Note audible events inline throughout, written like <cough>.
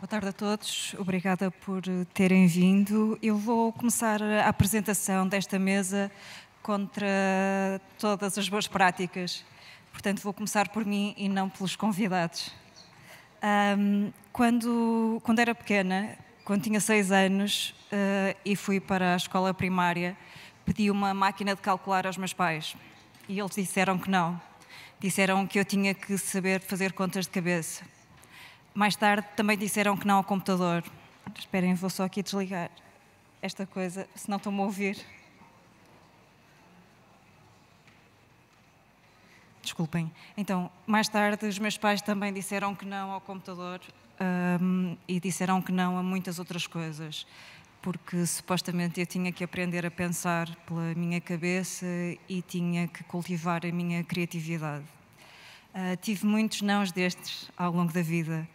Boa tarde a todos, obrigada por eh, terem vindo. Eu vou começar a apresentação desta mesa contra todas as boas práticas. Portanto, vou começar por mim e não pelos convidados. Um, quando, quando era pequena, quando tinha seis anos uh, e fui para a escola primária, pedi uma máquina de calcular aos meus pais e eles disseram que não. Disseram que eu tinha que saber fazer contas de cabeça. Mais tarde também disseram que não ao computador. Esperem, vou só aqui desligar esta coisa, senão estão-me a ouvir. Desculpem. Então, mais tarde, os meus pais também disseram que não ao computador um, e disseram que não a muitas outras coisas, porque supostamente eu tinha que aprender a pensar pela minha cabeça e tinha que cultivar a minha criatividade. Ah, tive muitos nãos destes ao longo da vida.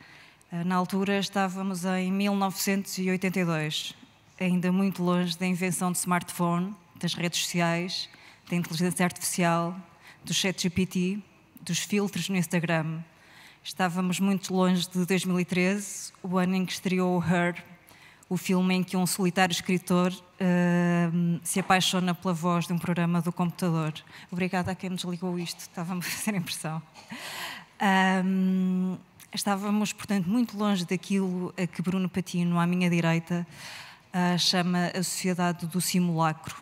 Uh, na altura estávamos em 1982, ainda muito longe da invenção do smartphone, das redes sociais, da inteligência artificial, do ChatGPT, dos filtros no Instagram. Estávamos muito longe de 2013, o ano em que estreou o Her o filme em que um solitário escritor uh, se apaixona pela voz de um programa do computador. Obrigada a quem nos ligou isto, estava-me a fazer impressão. Um, eh, estávamos, portanto, muito longe daquilo a que Bruno Patino, à minha direita, uh, chama a sociedade do simulacro,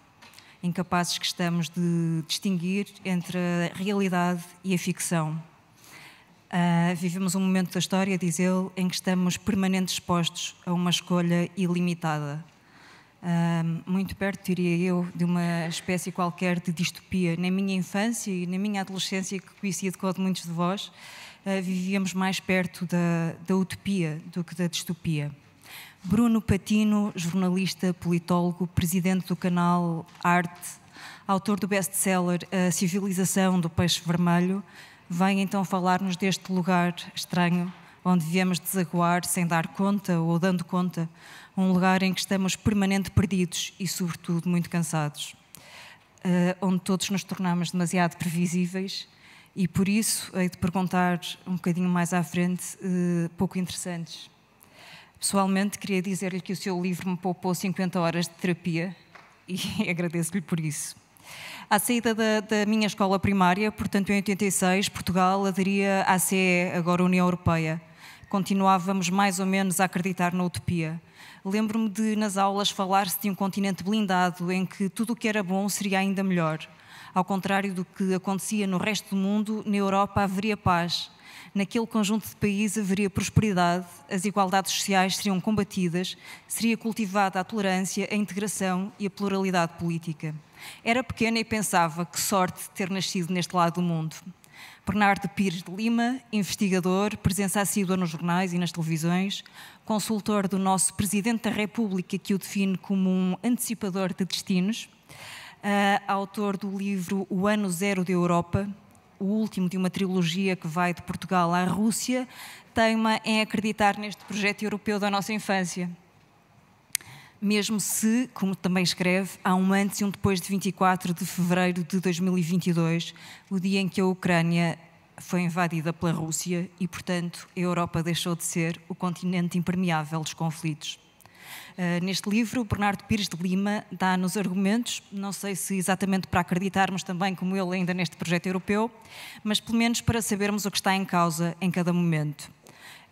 incapazes que estamos de distinguir entre a realidade e a ficção Uh, vivemos um momento da história, diz ele, em que estamos permanentes expostos a uma escolha ilimitada. Uh, muito perto, diria eu, de uma espécie qualquer de distopia. Na minha infância e na minha adolescência, que conhecia de cor de muitos de vós, uh, vivíamos mais perto da, da utopia do que da distopia. Bruno Patino, jornalista, politólogo, presidente do canal Arte, autor do best-seller A Civilização do Peixe Vermelho, vem então falar-nos deste lugar estranho onde viemos desaguar sem dar conta ou dando conta, um lugar em que estamos permanente perdidos e, sobretudo, muito cansados, uh, onde todos nos tornamos demasiado previsíveis e, por isso, hei de perguntar um bocadinho mais à frente, uh, pouco interessantes. Pessoalmente, queria dizer-lhe que o seu livro me poupou 50 horas de terapia e <laughs> agradeço-lhe por isso. À saída da, da, minha escola primária, portanto em 86, Portugal aderia à CE, agora União Europeia. Continuávamos mais ou menos a acreditar na utopia. Lembro-me de, nas aulas, falar-se de um continente blindado em que tudo o que era bom seria ainda melhor. Ao contrário do que acontecia no resto do mundo, na Europa haveria paz. Naquele conjunto de países haveria prosperidade, as igualdades sociais seriam combatidas, seria cultivada a tolerância, a integração e a pluralidade política. Era pequena e pensava que sorte ter nascido neste lado do mundo. Bernardo Pires de Lima, investigador, presença assídua nos jornais e nas televisões, consultor do nosso Presidente da República, que o define como um antecipador de destinos, uh, autor do livro O Ano Zero da Europa, o último de uma trilogia que vai de Portugal à Rússia, teima em acreditar neste projeto europeu da nossa infância mesmo se, como também escreve, há um antes e um depois de 24 de fevereiro de 2022, o dia em que a Ucrânia foi invadida pela Rússia e, portanto, a Europa deixou de ser o continente impermeável dos conflitos. Uh, neste livro, Bernardo Pires de Lima dá-nos argumentos, não sei se exatamente para acreditarmos também como ele ainda neste projeto europeu, mas pelo menos para sabermos o que está em causa em cada momento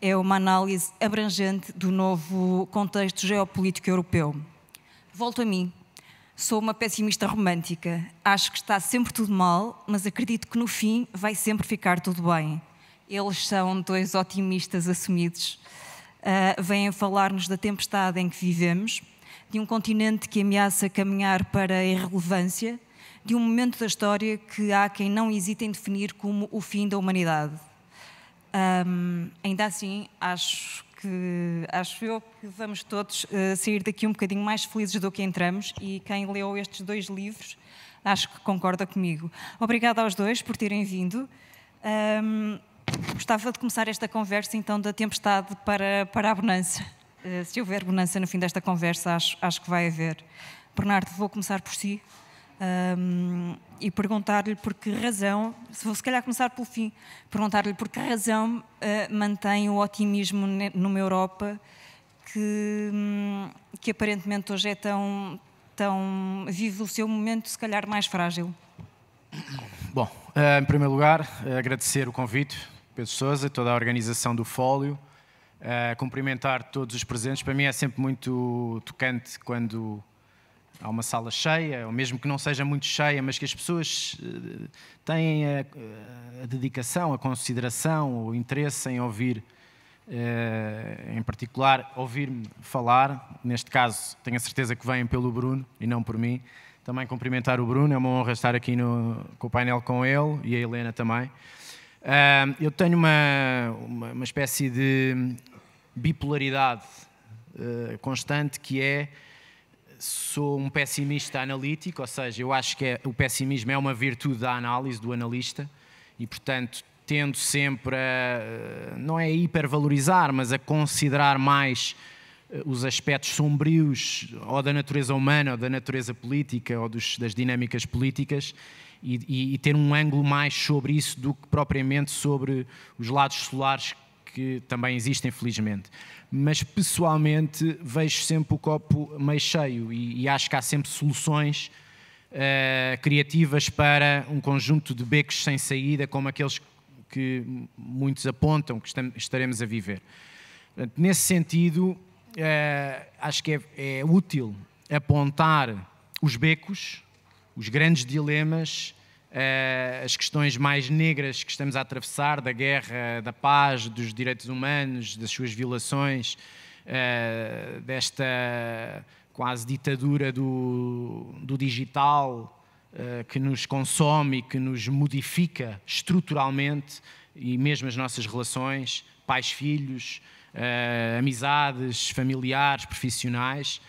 é uma análise abrangente do novo contexto geopolítico europeu. Volto a mim. Sou uma pessimista romântica. Acho que está sempre tudo mal, mas acredito que no fim vai sempre ficar tudo bem. Eles são dois otimistas assumidos. Uh, vêm falar-nos da tempestade em que vivemos, de um continente que ameaça caminhar para a irrelevância, de um momento da história que há quem não hesite em definir como o fim da humanidade. Um, ainda assim, acho que acho eu que vamos todos uh, sair daqui um bocadinho mais felizes do que entramos e quem leu estes dois livros acho que concorda comigo. Obrigada aos dois por terem vindo. Um, gostava de começar esta conversa então da tempestade para, para a bonança. Uh, se houver bonança no fim desta conversa, acho, acho que vai haver. Bernardo, vou começar por si um, e perguntar-lhe por que razão, se vou se calhar começar pelo fim, perguntar-lhe por que razão uh, mantém o otimismo numa Europa que, um, que aparentemente hoje é tão, tão. vive o seu momento, se calhar, mais frágil. Bom, eh, em primeiro lugar, eh, agradecer o convite, Pedro Sousa, toda a organização do Fólio, cumprimentar todos os presentes. Para mim é sempre muito tocante quando há uma sala cheia, ou mesmo que não seja muito cheia, mas que as pessoas eh, têm a, a dedicação, a consideração, o interesse em ouvir, eh, em particular, ouvir-me falar. Neste caso, tenho a certeza que vêm pelo Bruno e não por mim. Também cumprimentar o Bruno, é uma honra estar aqui no, com o painel com ele e a Helena também. Eh, eu tenho uma, uma, uma espécie de bipolaridade constante que é sou um pessimista analítico, ou seja, eu acho que é, o pessimismo é uma virtude da análise, do analista, e portanto tendo sempre a, não é a hipervalorizar, mas a considerar mais eh, os aspectos sombrios ou da natureza humana, ou da natureza política, ou dos, das dinâmicas políticas, e, e, e, ter um ângulo mais sobre isso do que propriamente sobre os lados solares que também existem, felizmente mas pessoalmente vejo sempre o copo meio cheio e, e acho que há sempre soluções uh, criativas para um conjunto de becos sem saída, como aqueles que muitos apontam que estaremos a viver. Portanto, nesse sentido, uh, acho que é, é útil apontar os becos, os grandes dilemas eh, as questões mais negras que estamos a atravessar, da guerra, da paz, dos direitos humanos, das suas violações, eh, desta quase ditadura do, do digital eh, que nos consome e que nos modifica estruturalmente e mesmo as nossas relações, pais-filhos, amizades, familiares, profissionais.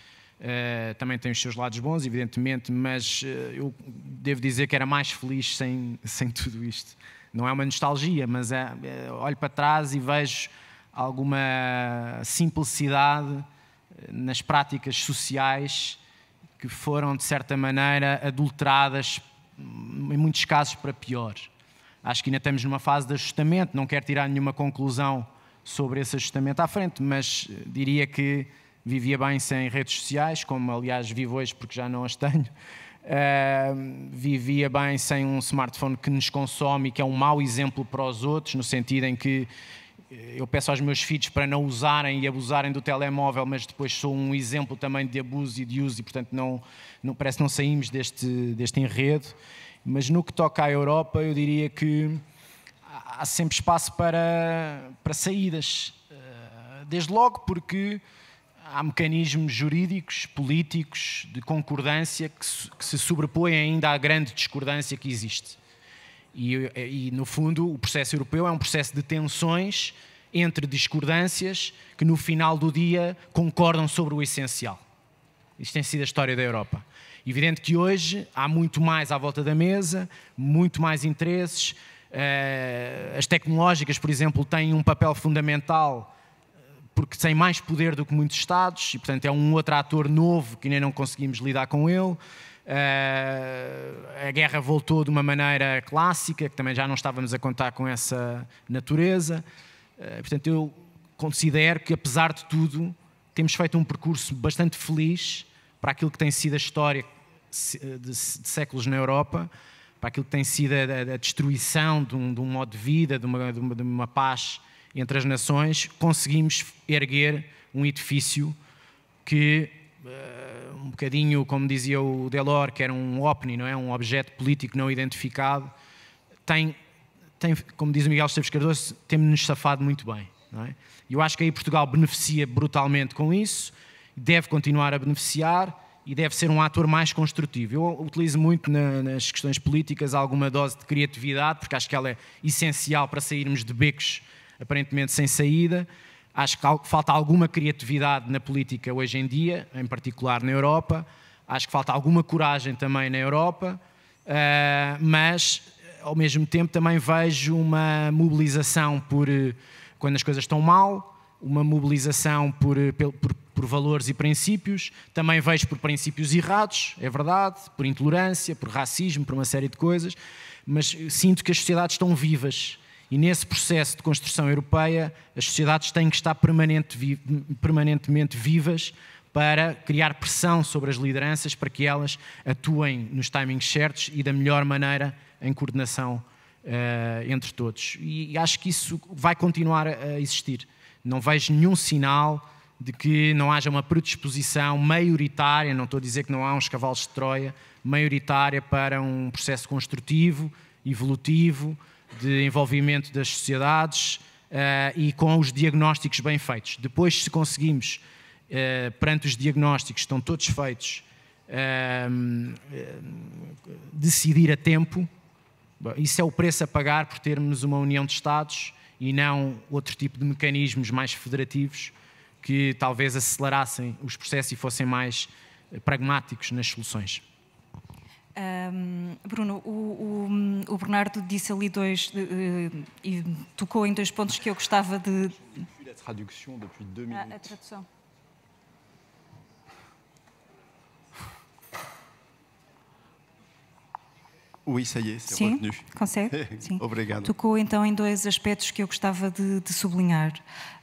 Eh, também tem os seus lados bons, evidentemente, mas uh, eu devo dizer que era mais feliz sem, <laughs> sem tudo isto. Não é uma nostalgia, mas é, é, olho para trás e vejo alguma simplicidade nas práticas sociais que foram, de certa maneira, adulteradas, hum, em muitos casos, para pior. Acho que ainda estamos numa fase de ajustamento, não quero tirar nenhuma conclusão sobre esse ajustamento à frente, mas diria que Vivia bem sem redes sociais, como aliás vivo hoje porque já não as tenho. Uh, vivia bem sem um smartphone que nos consome e que é um mau exemplo para os outros, no sentido em que eh, eu peço aos meus filhos para não usarem e abusarem do telemóvel, mas depois sou um exemplo também de abuso e de uso, e portanto não, não parece que não saímos deste, deste enredo. Mas no que toca à Europa, eu diria que há sempre espaço para, para saídas. Eh, desde logo porque há mecanismos jurídicos, políticos, de concordância que se, que se sobrepõem ainda à grande discordância que existe. E, e, no fundo, o processo europeu é um processo de tensões entre discordâncias que, no final do dia, concordam sobre o essencial. Isto tem sido a história da Europa. Evidente que hoje há muito mais à volta da mesa, muito mais interesses. Eh, as tecnológicas, por exemplo, têm um papel fundamental porque tem mais poder do que muitos Estados e, portanto, é um outro ator novo que ainda não conseguimos lidar com ele. Uh, a guerra voltou de uma maneira clássica, que também já não estávamos a contar com essa natureza. Uh, portanto, eu considero que, apesar de tudo, temos feito um percurso bastante feliz para aquilo que tem sido a história eh, de, de séculos na Europa, para aquilo que tem sido a, a destruição de um, de um, modo de vida, de uma, de uma, uma paz entre as nações, conseguimos erguer um edifício que, eh, um bocadinho como dizia o Delors, que era um OPNI, não é? um objeto político não identificado, tem, tem como diz o Miguel Esteves Cardoso, temos-nos safado muito bem. Não é? Eu acho que aí Portugal beneficia brutalmente com isso, deve continuar a beneficiar e deve ser um ator mais construtivo. Eu utilizo muito na, nas questões políticas alguma dose de criatividade, porque acho que ela é essencial para sairmos de becos aparentemente sem saída. Acho que falta alguma criatividade na política hoje em dia, em particular na Europa. Acho que falta alguma coragem também na Europa, ah, mas ao mesmo tempo também vejo uma mobilização por eh, quando as coisas estão mal, uma mobilização por, eh, por, por valores e princípios, também vejo por princípios errados, é verdade, por intolerância, por racismo, por uma série de coisas, mas sinto que as sociedades estão vivas e nesse processo de construção europeia, as sociedades têm que estar permanente, permanentemente vivas para criar pressão sobre as lideranças para que elas atuem nos timings certos e da melhor maneira em coordenação uh, entre todos. E acho que isso vai continuar a existir. Não vejo nenhum sinal de que não haja uma predisposição maioritária, não estou a dizer que não há uns cavalos de Troia, maioritária para um processo construtivo, evolutivo, de envolvimento das sociedades uh, e com os diagnósticos bem feitos. Depois, se conseguimos, uh, perante os diagnósticos, estão todos feitos, uh, decidir a tempo, isso é o preço a pagar por termos uma união de Estados e não outro tipo de mecanismos mais federativos que talvez acelerassem os processos e fossem mais pragmáticos nas soluções. Bruno, o, o, o, Bernardo disse ali dois eh, e tocou em dois pontos que eu gostava de. Ah, a tradução. Oui, ça y est, c'est Sim, revenu. consegue? <laughs> Sim. Obrigado. Tocou então em dois aspectos que eu gostava de, de sublinhar.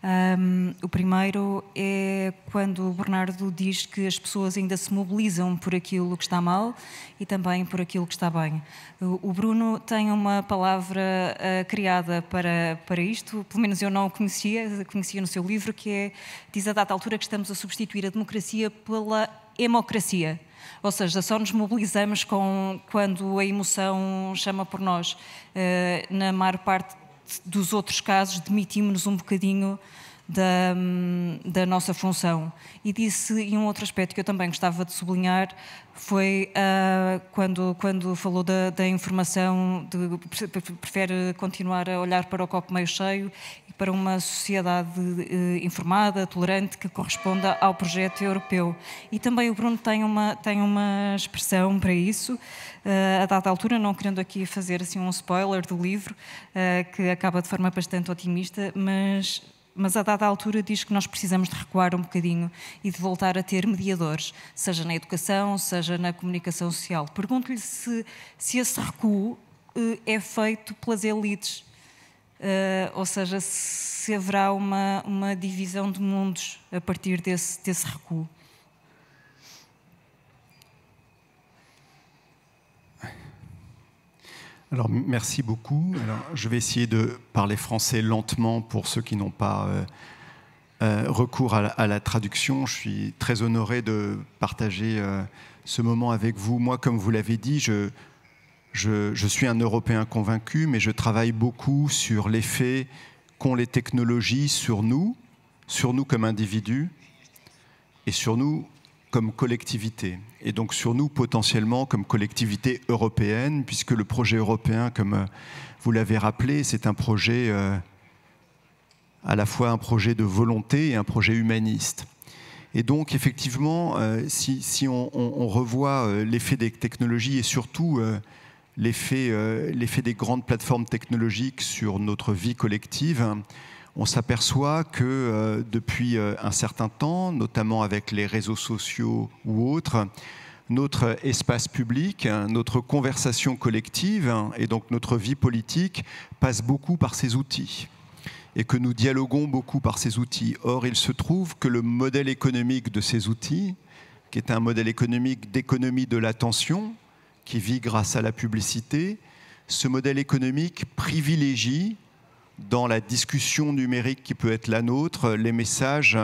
Um, o primeiro é quando o Bernardo diz que as pessoas ainda se mobilizam por aquilo que está mal e também por aquilo que está bem. O, o Bruno tem uma palavra uh, criada para, para isto, pelo menos eu não o conhecia, conhecia no seu livro, que é, diz a data altura que estamos a substituir a democracia pela hemocracia ou seja, só nos mobilizamos com, quando a emoção chama por nós. Eh, na maior parte dos outros casos, demitimos-nos um bocadinho da, hum, da nossa função. E disse, e um outro aspecto que eu também gostava de sublinhar foi uh, quando, quando falou da, da informação, de, prefere continuar a olhar para o copo meio cheio e para uma sociedade uh, informada, tolerante, que corresponda ao projeto europeu. E também o Bruno tem uma, tem uma expressão para isso, uh, a dada altura, não querendo aqui fazer assim um spoiler do livro, eh, que acaba de forma bastante otimista, mas mas a dada altura diz que nós precisamos de recuar um bocadinho e de voltar a ter mediadores, seja na educação, seja na comunicação social. Pergunto-lhe se, se esse recuo eh, é feito pelas elites, eh, ou seja, se haverá uma, uma divisão de mundos a partir desse, desse recuo. merci beaucoup. je vais essayer de parler français lentement pour ceux qui n'ont pas euh, euh, recours à la, traduction. Je suis très honoré de partager euh, ce moment avec vous. Moi, comme vous l'avez dit, je, je, je, suis un Européen convaincu, mais je travaille beaucoup sur l'effet qu'ont les technologies sur nous, sur nous comme individus, et sur nous comme collectivité, et donc sur nous potentiellement comme collectivité européenne, puisque le projet européen, comme euh, vous l'avez rappelé, c'est un projet euh, à la fois un projet de volonté et un projet humaniste. Et donc effectivement, euh, si, on, revoit l'effet des technologies et surtout l'effet des grandes plateformes technologiques sur notre vie collective, on s'aperçoit que euh, depuis euh, un certain temps, notamment avec les réseaux sociaux ou autres, notre espace public, notre conversation collective et donc notre vie politique passe beaucoup par ces outils et que nous dialoguons beaucoup par ces outils. Or, il se trouve que le modèle économique de ces outils, qui est un modèle économique d'économie de l'attention, qui vit grâce à la publicité, ce modèle économique privilégie dans la discussion numérique qui peut être la nôtre, les messages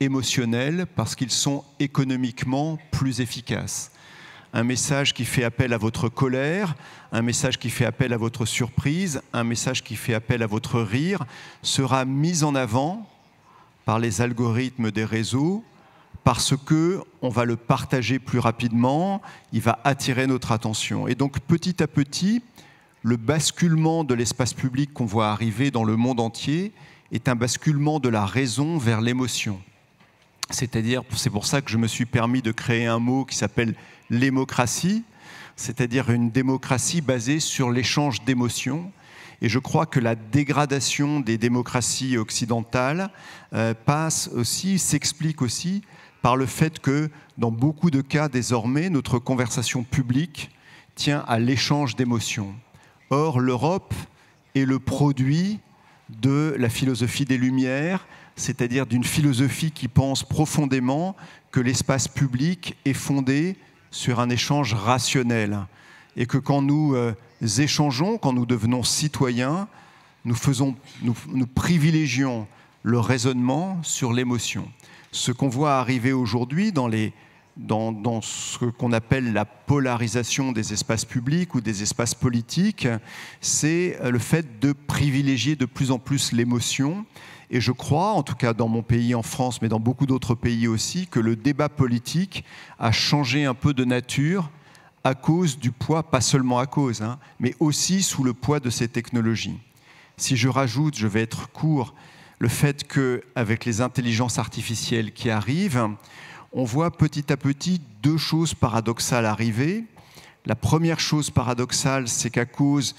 émotionnels parce qu'ils sont économiquement plus efficaces. Un message qui fait appel à votre colère, un message qui fait appel à votre surprise, un message qui fait appel à votre rire sera mis en avant par les algorithmes des réseaux parce que on va le partager plus rapidement, il va attirer notre attention. Et donc petit à petit, le basculement de l'espace public qu'on voit arriver dans le monde entier est un basculement de la raison vers l'émotion. C'est-à-dire, c'est pour ça que je me suis permis de créer un mot qui s'appelle l'émocratie, c'est-à-dire une démocratie basée sur l'échange d'émotions. Et je crois que la dégradation des démocraties occidentales euh, passe aussi, s'explique aussi par le fait que, dans beaucoup de cas désormais, notre conversation publique tient à l'échange d'émotions. Or, l'Europe est le produit de la philosophie des Lumières, c'est-à-dire d'une philosophie qui pense profondément que l'espace public est fondé sur un échange rationnel et que quand nous euh, échangeons, quand nous devenons citoyens, nous, faisons, nous privilégions le raisonnement sur l'émotion. Ce qu'on voit arriver aujourd'hui dans les dans, ce qu'on appelle la polarisation des espaces publics ou des espaces politiques, c'est euh, le fait de privilégier de plus en plus l'émotion. Et je crois, en tout cas dans mon pays, en France, mais dans beaucoup d'autres pays aussi, que le débat politique a changé un peu de nature à cause du poids, pas seulement à cause, hein, mais aussi sous le poids de ces technologies. Si je rajoute, je vais être court, le fait qu'avec les intelligences artificielles qui arrivent, on voit petit à petit deux choses paradoxales arriver. La première chose paradoxale, c'est qu'à cause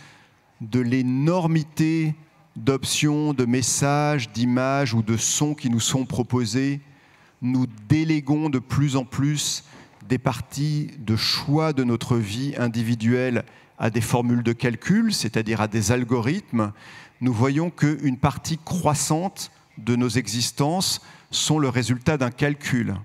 de l'énormité d'options, de messages, d'images ou de sons qui nous sont proposés, nous déléguons de plus en plus des parties de choix de notre vie individuelle à des formules de calcul, c'est-à-dire à des algorithmes. Nous voyons qu'une partie croissante de nos existences sont le résultat d'un calcul.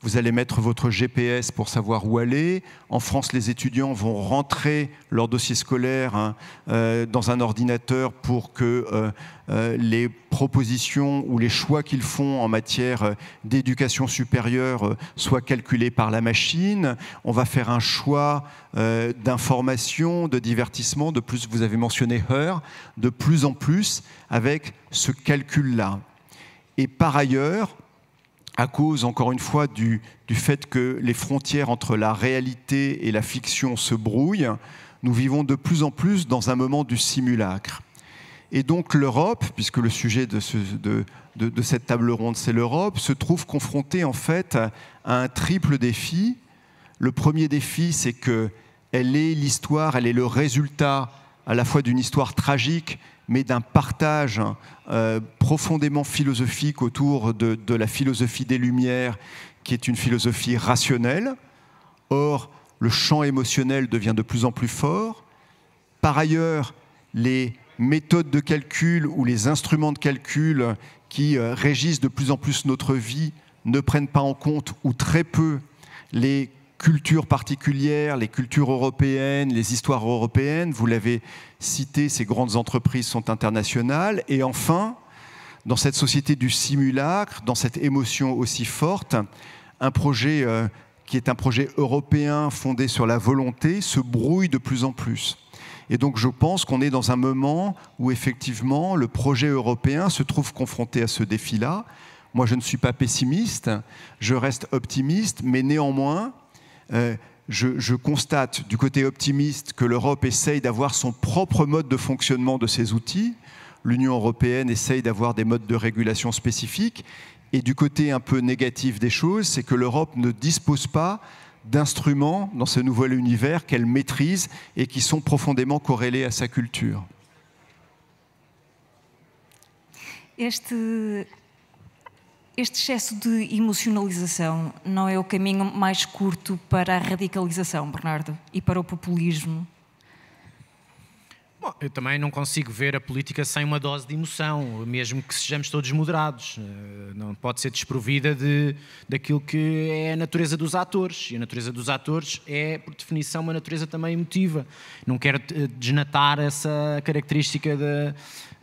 Vous allez mettre votre GPS pour savoir où aller. En France, les étudiants vont rentrer leur dossier scolaire hein, euh, dans un ordinateur pour que euh, euh, les propositions ou les choix qu'ils font en matière d'éducation supérieure soient calculés par la machine. On va faire un choix d'information, de divertissement. De plus, vous avez mentionné Heure, de plus en plus avec ce calcul-là. Et par ailleurs, à cause, encore une fois, du, fait que les frontières entre la réalité et la fiction se brouillent, nous vivons de plus en plus dans un moment du simulacre. Et donc l'Europe, puisque le sujet de, ce, de, cette table ronde, c'est l'Europe, se trouve confrontée en fait à, un triple défi. Le premier défi, c'est que elle est l'histoire, elle est le résultat à la fois d'une histoire tragique mais d'un partage hein, euh, profondément philosophique autour de, la philosophie des Lumières, qui est une philosophie rationnelle. Or, le champ émotionnel devient de plus en plus fort. Par ailleurs, les méthodes de calcul ou les instruments de calcul euh, qui euh, régissent de plus en plus notre vie ne prennent pas en compte ou très peu les cultures particulières, les cultures européennes, les histoires européennes. Vous l'avez cité, ces grandes entreprises sont internationales. Et enfin, dans cette société du simulacre, dans cette émotion aussi forte, un projet euh, qui est un projet européen fondé sur la volonté se brouille de plus en plus. Et donc je pense qu'on est dans un moment où effectivement le projet européen se trouve confronté à ce défi-là. Moi, je ne suis pas pessimiste, je reste optimiste, mais néanmoins, euh, je, constate du côté optimiste que l'Europe essaye d'avoir son propre mode de fonctionnement de ses outils. L'Union européenne essaye d'avoir des modes de régulation spécifiques. Et du côté un peu négatif des choses, c'est que l'Europe ne dispose pas d'instruments dans ce nouvel univers qu'elle maîtrise et qui sont profondément corrélés à sa culture. este excesso de emocionalização não é o caminho mais curto para a radicalização, Bernardo, e para o populismo? Bom, eu também não consigo ver a política sem uma dose de emoção, mesmo que sejamos todos moderados. Eh, não pode ser desprovida de, daquilo que é a natureza dos atores. E a natureza dos atores é, por definição, uma natureza também emotiva. Não quero eh, desnatar essa característica da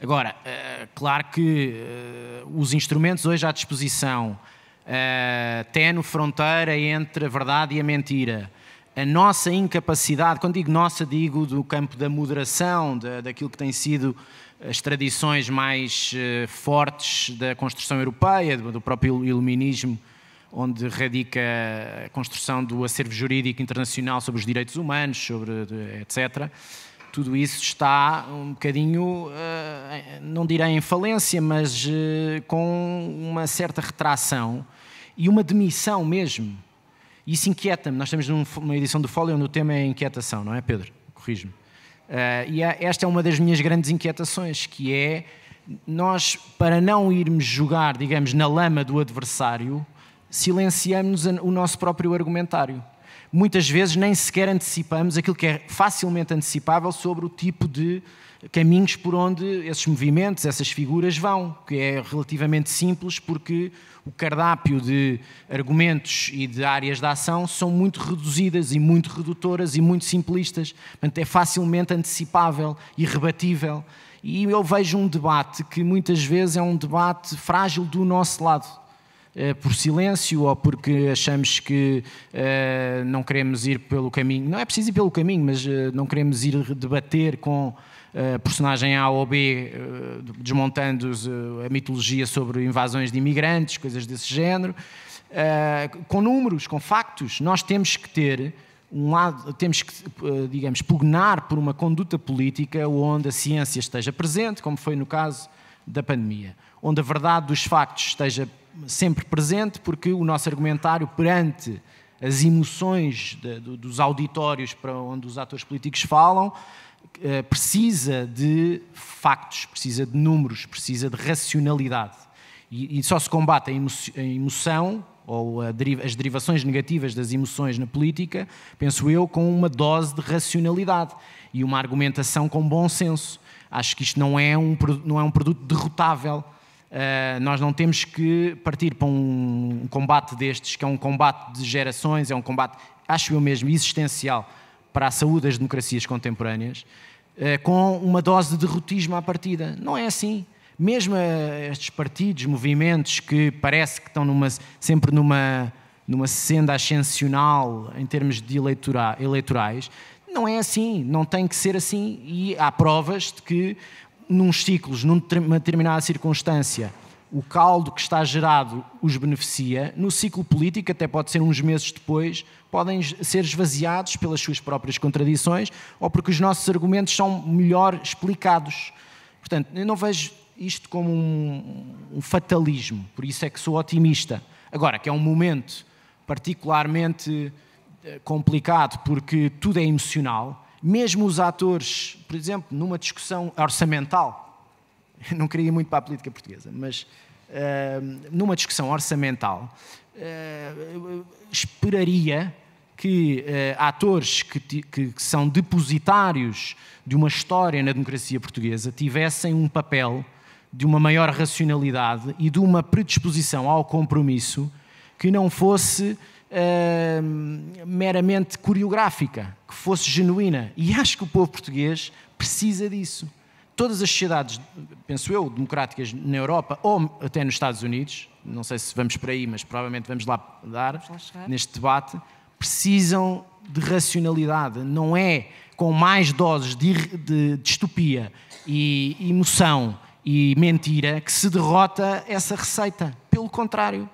Agora, eh, claro que eh, os instrumentos hoje à disposição uh, eh, têm fronteira entre a verdade e a mentira. A nossa incapacidade, quando digo nossa, digo do campo da moderação, da, daquilo que tem sido as tradições mais fortes da construção europeia, do, do próprio iluminismo, onde radica a construção do acervo jurídico internacional sobre os direitos humanos, sobre etc tudo isso está um bocadinho, eh, não direi em falência, mas eh, com uma certa retração e uma demissão mesmo. Isso inquieta-me. Nós temos numa edição do Folio onde o tema é inquietação, não é, Pedro? Corrijo-me. Eh, e é, esta é uma das minhas grandes inquietações, que é nós, para não irmos jogar, digamos, na lama do adversário, silenciamos o nosso próprio argumentário muitas vezes nem sequer antecipamos aquilo que é facilmente antecipável sobre o tipo de caminhos por onde esses movimentos, essas figuras vão, que é relativamente simples porque o cardápio de argumentos e de áreas de ação são muito reduzidas e muito redutoras e muito simplistas, portanto é facilmente antecipável e rebatível. E eu vejo um debate que muitas vezes é um debate frágil do nosso lado eh, por silêncio ou porque achamos que eh, não queremos ir pelo caminho. Não é preciso ir pelo caminho, mas eh, não queremos ir debater com personagem A ou B, desmontando a mitologia sobre invasões de imigrantes, coisas desse género. com números, com factos, nós temos que ter um lado, temos que, digamos, pugnar por uma conduta política onde a ciência esteja presente, como foi no caso da pandemia, onde a verdade dos factos esteja presente sempre presente, porque o nosso argumentário perante as emoções de, dos auditórios para onde os atores políticos falam eh, precisa de factos, precisa de números, precisa de racionalidade. E, e só se combate a, emo, a emoção ou a deriva, as derivações negativas das emoções na política, penso eu, com uma dose de racionalidade e uma argumentação com bom senso. Acho que isto não é um, não é um produto derrotável eh, nós não temos que partir para um combate destes, que é um combate de gerações, é um combate, acho eu mesmo, existencial para a saúde das democracias contemporâneas, eh, com uma dose de derrotismo à partida. Não é assim. Mesmo eh, estes partidos, movimentos que parece que estão numa, sempre numa, numa senda ascensional em termos de eleitora, eleitorais, não é assim, não tem que ser assim. E há provas de que num ciclos, numa determinada circunstância, o caldo que está gerado os beneficia, no ciclo político, até pode ser uns meses depois, podem ser esvaziados pelas suas próprias contradições ou porque os nossos argumentos são melhor explicados. Portanto, eu não vejo isto como um, um fatalismo, por isso é que sou otimista. Agora, que é um momento particularmente eh, complicado porque tudo é emocional, mesmo os atores, por exemplo, numa discussão orçamental, <laughs> não queria ir muito para a política portuguesa, mas uh, numa discussão orçamental, uh, esperaria que uh, atores que, que, que, são depositários de uma história na democracia portuguesa tivessem um papel de uma maior racionalidade e de uma predisposição ao compromisso que não fosse Ehm, meramente coreográfica, que fosse genuína. E acho que o povo português precisa disso. Todas as sociedades, penso eu, democráticas na Europa ou até nos Estados Unidos, não sei se vamos por aí, mas provavelmente vamos lá dar neste debate, precisam de racionalidade. Não é com mais doses de, de, de estupia e emoção e mentira que se derrota essa receita. Pelo contrário,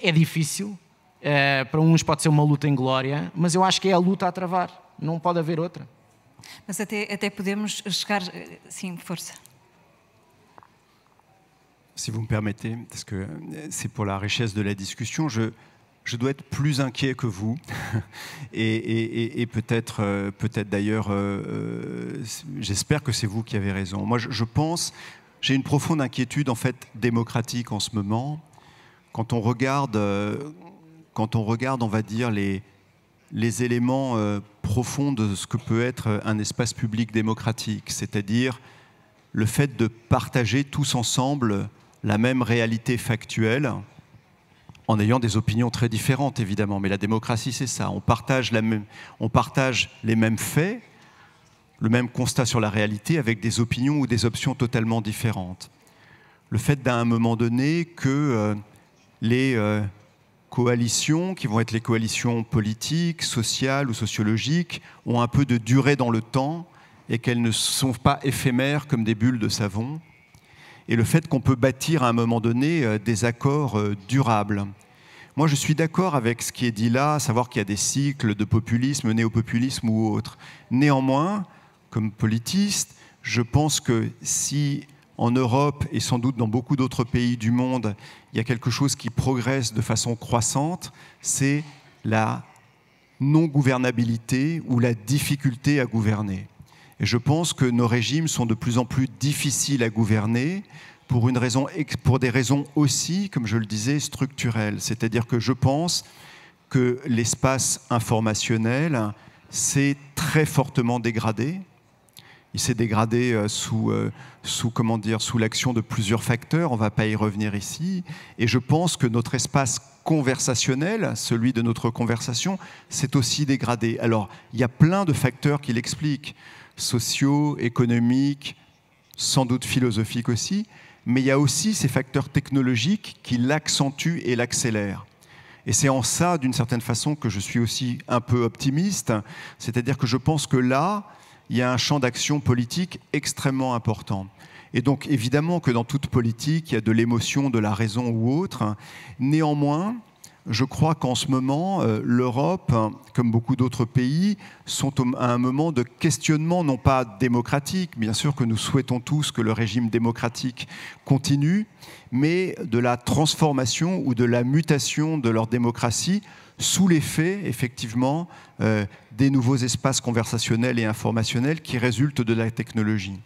é difícil, pour para uns pode ser uma luta em glória, mas eu acho que é a luta a travar, não pode haver outra. Mas até, até podemos chegar. Eh, sim, força. Si vous me permettez, parce que eh, c'est pour la richesse de la discussion, je, je dois être plus inquiet que vous. <laughs> Et, et, peut-être, euh, peut-être d'ailleurs, euh, euh, j'espère que c'est vous qui avez raison. Moi, je, pense, j'ai une profonde inquiétude en fait démocratique en ce moment. Quand on regarde quand on regarde, on va dire, les, les éléments euh, profonds de ce que peut être un espace public démocratique, c'est-à-dire le fait de partager tous ensemble la même réalité factuelle, en ayant des opinions très différentes évidemment, mais la démocratie c'est ça, on partage, la même, on partage les mêmes faits, le même constat sur la réalité avec des opinions ou des options totalement différentes. Le fait d'un moment donné que euh, les euh, coalitions, qui vont être les coalitions politiques, sociales ou sociologiques, ont un peu de durée dans le temps et qu'elles ne sont pas éphémères comme des bulles de savon. Et le fait qu'on peut bâtir à un moment donné euh, des accords euh, durables. Moi, je suis d'accord avec ce qui est dit là, savoir qu'il y a des cycles de populisme, néo-populisme ou autre. Néanmoins, comme politiste, je pense que si en Europe et sans doute dans beaucoup d'autres pays du monde, il y a quelque chose qui progresse de façon croissante, c'est la non-gouvernabilité ou la difficulté à gouverner. Et je pense que nos régimes sont de plus en plus difficiles à gouverner pour, une raison, pour des raisons aussi, comme je le disais, structurelles. C'est-à-dire que je pense que l'espace informationnel s'est très fortement dégradé il s'est dégradé euh, sous, euh, sous, comment dire, sous l'action de plusieurs facteurs, on ne va pas y revenir ici. Et je pense que notre espace conversationnel, celui de notre conversation, s'est aussi dégradé. Alors, il y a plein de facteurs qui l'expliquent, sociaux, économiques, sans doute philosophiques aussi, mais il y a aussi ces facteurs technologiques qui l'accentuent et l'accélèrent. Et c'est en ça, d'une certaine façon, que je suis aussi un peu optimiste, c'est-à-dire que je pense que là, il y a un champ d'action politique extrêmement important. Et donc évidemment que dans toute politique, il y a de l'émotion, de la raison ou autre. Néanmoins, je crois qu'en ce moment, euh, l'Europe, comme beaucoup d'autres pays, sont à un moment de questionnement, non pas démocratique, bien sûr que nous souhaitons tous que le régime démocratique continue, mais de la transformation ou de la mutation de leur démocratie sous l'effet, effectivement, euh, des nouveaux espaces conversationnels et informationnels qui résultent de la technologie.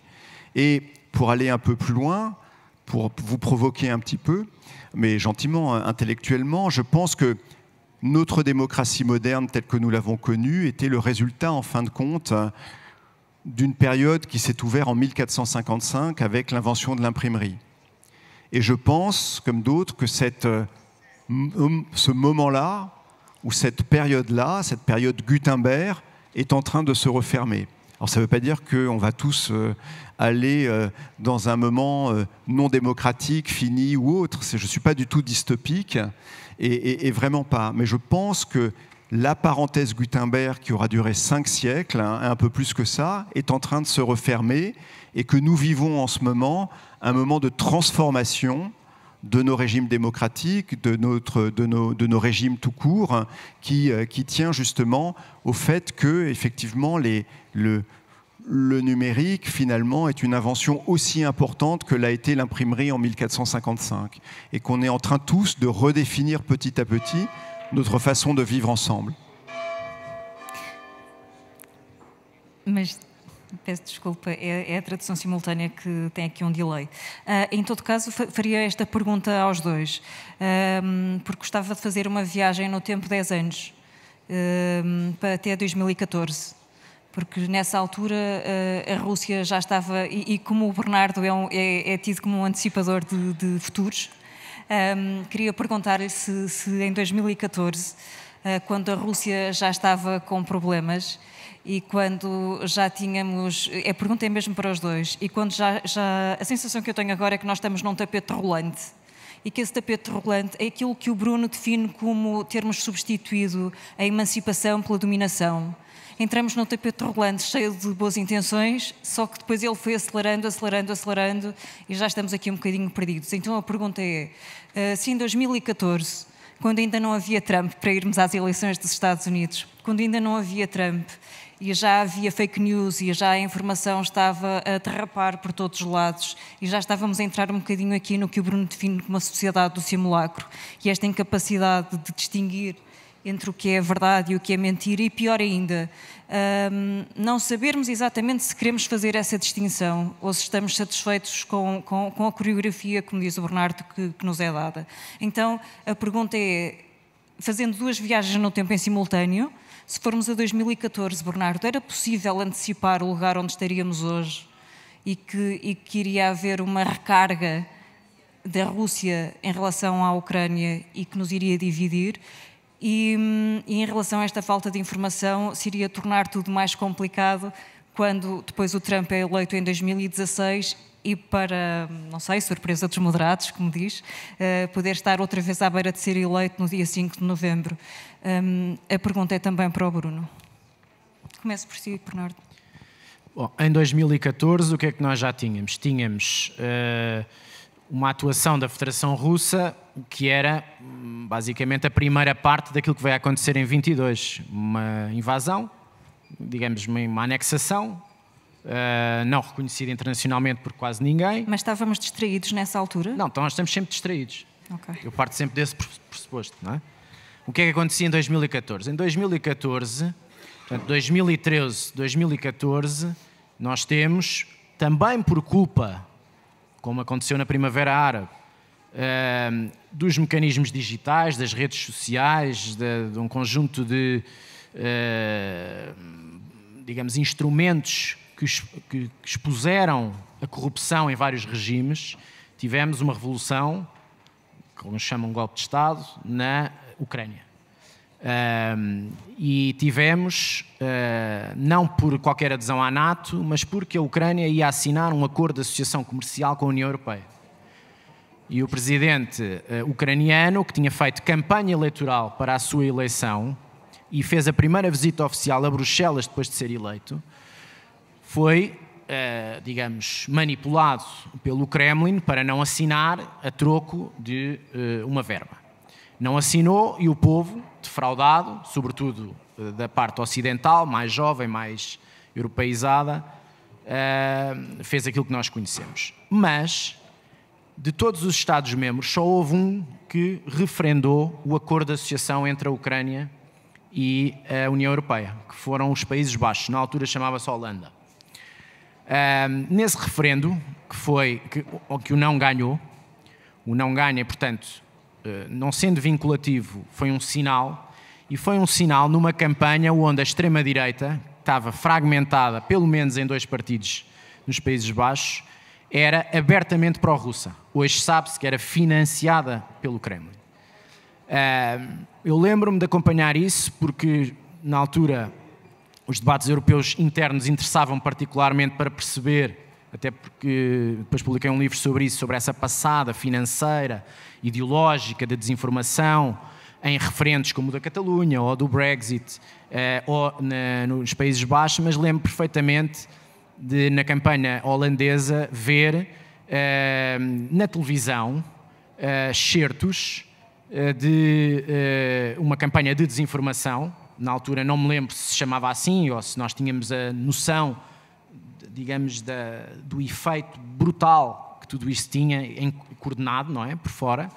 Et pour aller un peu plus loin, pour vous provoquer un petit peu, mais gentiment, hein, intellectuellement, je pense que notre démocratie moderne telle que nous l'avons connue était le résultat, en fin de compte, d'une période qui s'est ouverte en 1455 avec l'invention de l'imprimerie. Et je pense, comme d'autres, que cette, euh, ce moment-là, ou cette période-là, cette période Gutenberg, est en train de se refermer. Alors ça ne veut pas dire qu'on va tous euh, aller euh, dans un moment euh, non démocratique, fini ou autre. Je ne suis pas du tout dystopique et, et vraiment pas. Mais je pense que la parenthèse Gutenberg, qui aura duré cinq siècles, hein, un peu plus que ça, est en train de se refermer et que nous vivons en ce moment un moment de transformation de nos régimes démocratiques, de, notre, de, nos, de nos régimes tout court, hein, qui, euh, qui tient justement au fait que, effectivement, les, le, numérique, finalement, est une invention aussi importante que l'a été l'imprimerie en 1455, et qu'on est en train tous de redéfinir petit à petit notre façon de vivre ensemble. Peço desculpa, é, é, a tradução simultânea que tem aqui um delay. Uh, em todo caso, faria esta pergunta aos dois, porque gostava de fazer uma viagem no tempo 10 anos, um, até 2014 porque nessa altura ah, a Rússia já estava, e, como o Bernardo é, um, é, é tido como um antecipador de, de futuros, queria perguntar-lhe se, se, em 2014, ah, quando a Rússia já estava com problemas, e quando já tínhamos. A pergunta é mesmo para os dois. E quando já, já. A sensação que eu tenho agora é que nós estamos num tapete rolante. E que esse tapete rolante é aquilo que o Bruno define como termos substituído a emancipação pela dominação. Entramos num tapete rolante cheio de boas intenções, só que depois ele foi acelerando, acelerando, acelerando e já estamos aqui um bocadinho perdidos. Então a pergunta é: eh, se em 2014 quando ainda não havia Trump, para irmos às eleições dos Estados Unidos, quando ainda não havia Trump e já havia fake news e já a informação estava a derrapar por todos os lados e já estávamos a entrar um bocadinho aqui no que o Bruno define como a sociedade do simulacro e esta incapacidade de distinguir entre o que é verdade e o que é mentira, e pior ainda, um, não sabermos exatamente se queremos fazer essa distinção ou se estamos satisfeitos com, com, com a coreografia, como diz o Bernardo, que, que, nos é dada. Então, a pergunta é: fazendo duas viagens no tempo em simultâneo, se formos a 2014, Bernardo, era possível antecipar o lugar onde estaríamos hoje e que, e que iria haver uma recarga da Rússia em relação à Ucrânia e que nos iria dividir? E, e, em relação a esta falta de informação, se iria tornar tudo mais complicado quando depois o Trump é eleito em 2016 e para, não sei, surpresa dos moderados, como diz, eh, poder estar outra vez à beira de ser eleito no dia 5 de novembro. Um, a pergunta é também para o Bruno. Começo por si, Bernardo. Bom, em 2014, o que é que nós já tínhamos? Tínhamos uh, uma atuação da Federação Russa que era hum, basicamente a primeira parte daquilo que vai acontecer em 22, uma invasão, digamos, uma anexação, Uh, não reconhecida internacionalmente por quase ninguém. Mas estávamos distraídos nessa altura? Não, então nós estamos sempre distraídos. Okay. Eu parto sempre desse pressuposto, não é? o que é que acontecia em 2014? Em 2014, portanto, 2013, 2014, nós temos, também por culpa, como aconteceu na Primavera Árabe, ehm, dos mecanismos digitais, das redes sociais, de, um conjunto de, ehm, digamos, instrumentos que expuseram a corrupção em vários regimes, tivemos uma revolução, como chamam um golpe de Estado, na Ucrânia. Um, e tivemos, uh, não por qualquer adesão à NATO, mas porque a Ucrânia ia assinar um acordo de associação comercial com a União Europeia. E o presidente uh, ucraniano, que tinha feito campanha eleitoral para a sua eleição e fez a primeira visita oficial a Bruxelas depois de ser eleito, foi, uh, digamos, manipulado pelo Kremlin para não assinar a troco de uma verba. Não assinou e o povo, defraudado, sobretudo eh, da parte ocidental, mais jovem, mais europeizada, eh, fez aquilo que nós conhecemos. Mas, de todos os Estados-membros, só houve um que referendou o acordo de associação entre a Ucrânia e a União Europeia, que foram os Países Baixos, na altura chamava-se Holanda. Ehm, nesse referendo, que foi que, que o não ganhou, o não ganha, portanto, eh, não sendo vinculativo, foi um sinal, e foi um sinal numa campanha onde a extrema-direita, que estava fragmentada, pelo menos em dois partidos nos Países Baixos, era abertamente pró-russa. Hoje sabe-se que era financiada pelo Kremlin. Eh, eu lembro-me de acompanhar isso porque, na altura, os debates europeus internos interessavam particularmente para perceber até porque depois publiquei um livro sobre isso, sobre essa passada financeira, ideológica da desinformação em referentes como o da Catalunha ou do Brexit eh, ou na, nos Países Baixos, mas lembro perfeitamente de, na campanha holandesa, ver eh, na televisão eh, certos de uma campanha de desinformação. Na altura não me lembro se se chamava assim ou se nós tínhamos a noção digamos, da, do efeito brutal que tudo isto tinha, em, coordenado, não é? Por fora,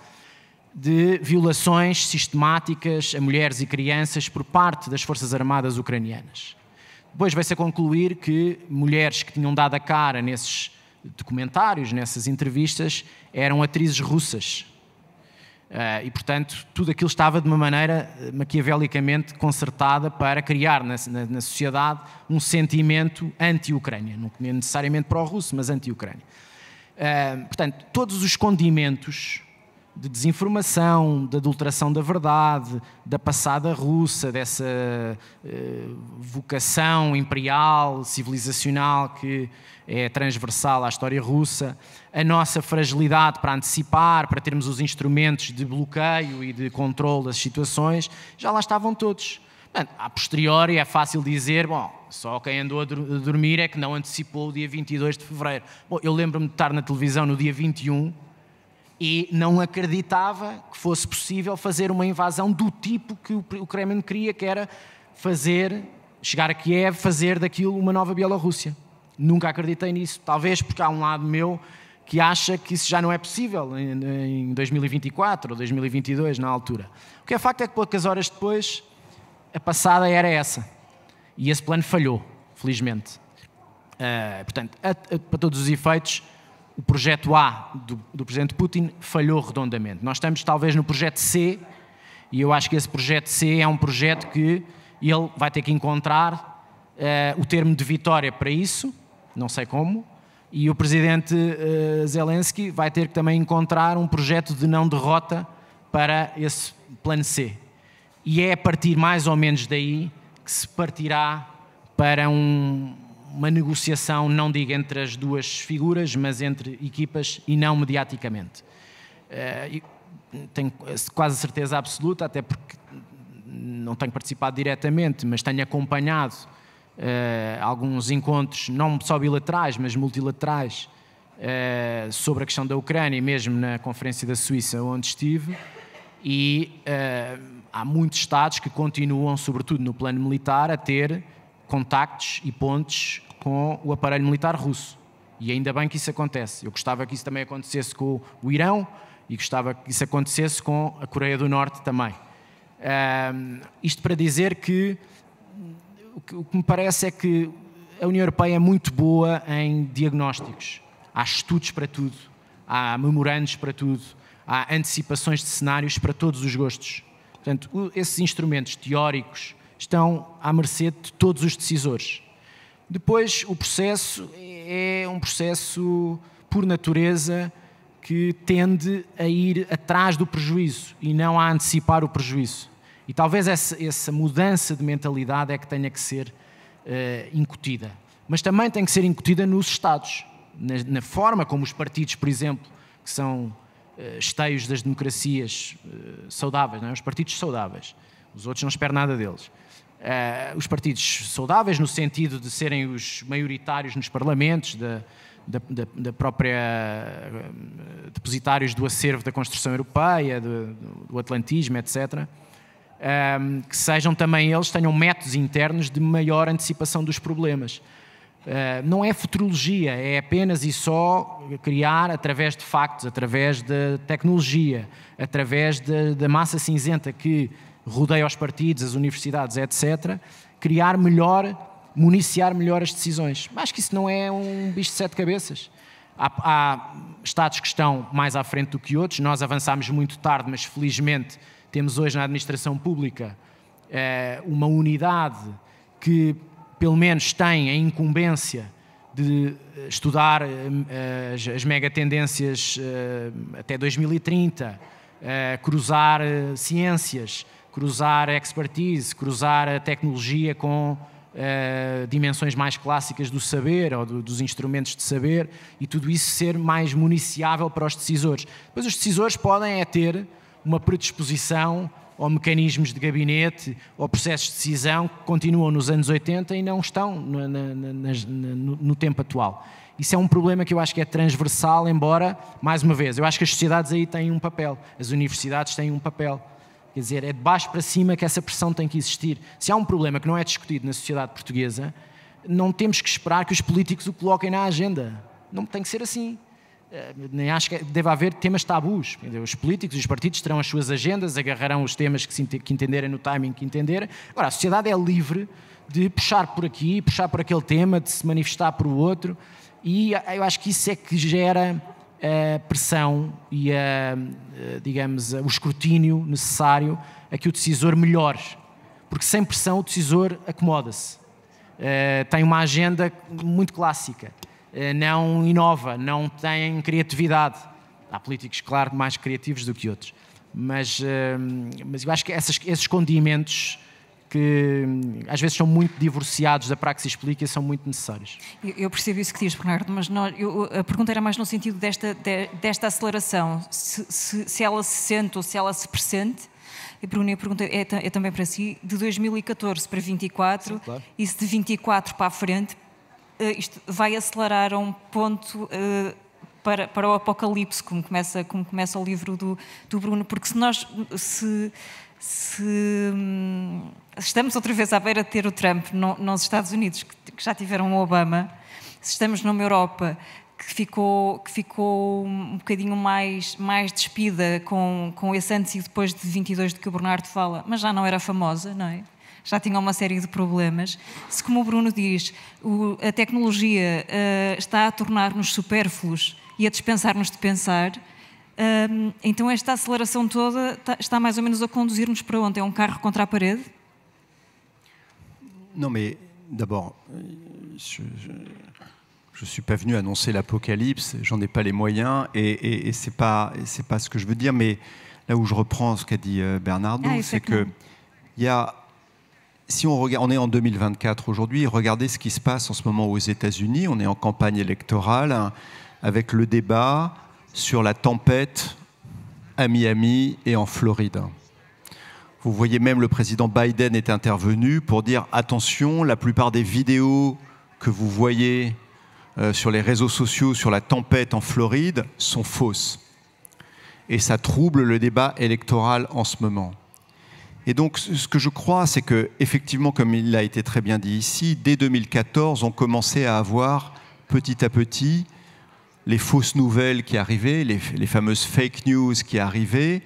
de violações sistemáticas a mulheres e crianças por parte das Forças Armadas ucranianas. Depois vai-se a concluir que mulheres que tinham dado a cara nesses documentários, nessas entrevistas, eram atrizes russas, Uh, e, portanto, tudo aquilo estava de uma maneira eh, maquiavelicamente concertada para criar na, na, na sociedade um sentimento anti-Ucrânia, não necessariamente pró-russo, mas anti-Ucrânia. Uh, portanto, todos os condimentos de desinformação, da de adulteração da verdade, da passada russa, dessa eh, vocação imperial, civilizacional que é transversal à história russa, a nossa fragilidade para antecipar, para termos os instrumentos de bloqueio e de controle das situações, já lá estavam todos. a posteriori é fácil dizer, bom, só quem andou a, dormir é que não antecipou o dia 22 de fevereiro. Bom, eu lembro-me de estar na televisão no dia 21 e não acreditava que fosse possível fazer uma invasão do tipo que o Kremlin queria, que era fazer, chegar a Kiev, fazer daquilo uma nova Bielorrússia. Nunca acreditei nisso. Talvez porque há um lado meu que acha que isso já não é possível em 2024 ou 2022, na altura. O que é facto é que poucas horas depois, a passada era essa. E esse plano falhou, felizmente. Uh, portanto, a, a, para todos os efeitos, o projeto A do, do presidente Putin falhou redondamente. Nós estamos talvez no projeto C, e eu acho que esse projeto C é um projeto que ele vai ter que encontrar uh, o termo de vitória para isso, não sei como, e o presidente uh, Zelensky vai ter que também encontrar um projeto de não derrota para esse plano C. E é a partir mais ou menos daí que se partirá para um, uma negociação, não digo entre as duas figuras, mas entre equipas e não mediaticamente. Eh, tenho quase certeza absoluta, até porque não tenho participado diretamente, mas tenho acompanhado eh, alguns encontros, não só bilaterais, mas multilaterais, eh, sobre a questão da Ucrânia, mesmo na Conferência da Suíça, onde estive, e há muitos Estados que continuam, sobretudo no plano militar, a ter contactos e pontes com o aparelho militar russo. E ainda bem que isso acontece. Eu gostava que isso também acontecesse com o Irão e gostava que isso acontecesse com a Coreia do Norte também. Um, isto para dizer que o, que o que me parece é que a União Europeia é muito boa em diagnósticos. Há estudos para tudo, há memorandos para tudo, há antecipações de cenários para todos os gostos. Portanto, esses instrumentos teóricos estão à mercê de todos os decisores. Depois, o processo é um processo, por natureza, que tende a ir atrás do prejuízo e não a antecipar o prejuízo. E talvez essa, essa mudança de mentalidade é que tenha que ser uh, incutida. Mas também tem que ser incutida nos Estados, na, na forma como os partidos, por exemplo, que são uh, esteios das democracias uh, saudáveis, não é? os partidos saudáveis, os outros não esperam nada deles uh, os partidos saudáveis, no sentido de serem os maioritários nos parlamentos, da, da, da própria uh, depositários do acervo da construção europeia, do, do atlantismo, etc. Um, ehm, que sejam também eles, tenham métodos internos de maior antecipação dos problemas. Uh, não é futurologia, é apenas e só criar através de factos, através da tecnologia, através da massa cinzenta que rodeio aos partidos, às universidades, etc., criar melhor, municiar melhor as decisões. Acho que isso não é um bicho de sete cabeças. Há, há estados que estão mais à frente do que outros, nós avançámos muito tarde, mas felizmente temos hoje na administração pública eh, uma unidade que pelo menos tem a incumbência de eh, estudar eh, as, as megatendências até 2030, cruzar ciências, cruzar a expertise, cruzar a tecnologia com uh, dimensões mais clássicas do saber ou do, dos instrumentos de saber e tudo isso ser mais municiável para os decisores. Pois os decisores podem é ter uma predisposição ou mecanismos de gabinete ou processos de decisão que continuam nos anos 80 e não estão no, no, no, tempo atual. Isso é um problema que eu acho que é transversal, embora, mais uma vez, eu acho que as sociedades aí têm um papel, as universidades têm um papel. Quer dizer, é de baixo para cima que essa pressão tem que existir. Se há um problema que não é discutido na sociedade portuguesa, não temos que esperar que os políticos o coloquem na agenda. Não tem que ser assim. Eh, nem acho que deve haver temas tabus. Os políticos e os partidos terão as suas agendas, agarrarão os temas que entenderem no timing que entenderem. Agora, a sociedade é livre de puxar por aqui, puxar por aquele tema, de se manifestar por outro. E eh, eu acho que isso é que gera a pressão e a, eh, digamos, o escrutínio necessário a que o decisor melhore. Porque sem pressão o decisor acomoda-se. Eh, tem uma agenda muito clássica, eh, não inova, não tem criatividade. Há políticos, claro, mais criativos do que outros. Mas, mas eu acho que esses condimentos que hum, às vezes são muito divorciados da praxis e são muito necessários. Eu, percebo isso que diz, Bernardo, mas eu, a pergunta era mais no sentido desta, desta aceleração, se, se, se, ela se sente ou se ela se pressente, e Bruno, a pergunta é, é, é também para si, de 2014 para 24, Sim, claro. e se de 24 para a frente, eh, isto vai acelerar a um ponto... Eh, para, para, o apocalipse, como começa, como começa o livro do, do Bruno, porque se nós se Hum, se, estamos outra vez à beira de ter o Trump nos Estados Unidos, que, já tiveram o Obama, se estamos numa Europa que ficou, que ficou um bocadinho mais, mais despida com, com esse antes e depois de 22 de que o Bernardo fala, mas já não era famosa, não é? Já tinha uma série de problemas. Se, como o Bruno diz, o, a tecnologia uh, está a tornar-nos supérfluos e a dispensar-nos de pensar, donc cette accélération aceleração toda está plus ou menos a conduzir-nos para onde? É un um contre la parede? Non, mais d'abord, je ne suis pas venu annoncer l'apocalypse, j'en ai pas les moyens, et, ce n'est pas, ce que je veux dire, mais là où je reprends ce qu'a dit euh, Bernardo, ah, c'est que si on regarde, on est en 2024 aujourd'hui, regardez ce qui se passe en ce moment aux États-Unis, on est en campagne électorale, hein, avec le débat, sur la tempête à Miami et en Floride. Vous voyez même le président Biden est intervenu pour dire attention, la plupart des vidéos que vous voyez euh, sur les réseaux sociaux sur la tempête en Floride sont fausses. Et ça trouble le débat électoral en ce moment. Et donc, ce que je crois, c'est que, effectivement, comme il a été très bien dit ici, dès 2014, on commençait à avoir petit à petit les fausses nouvelles qui arrivaient, les, fameuses fake news qui arrivaient,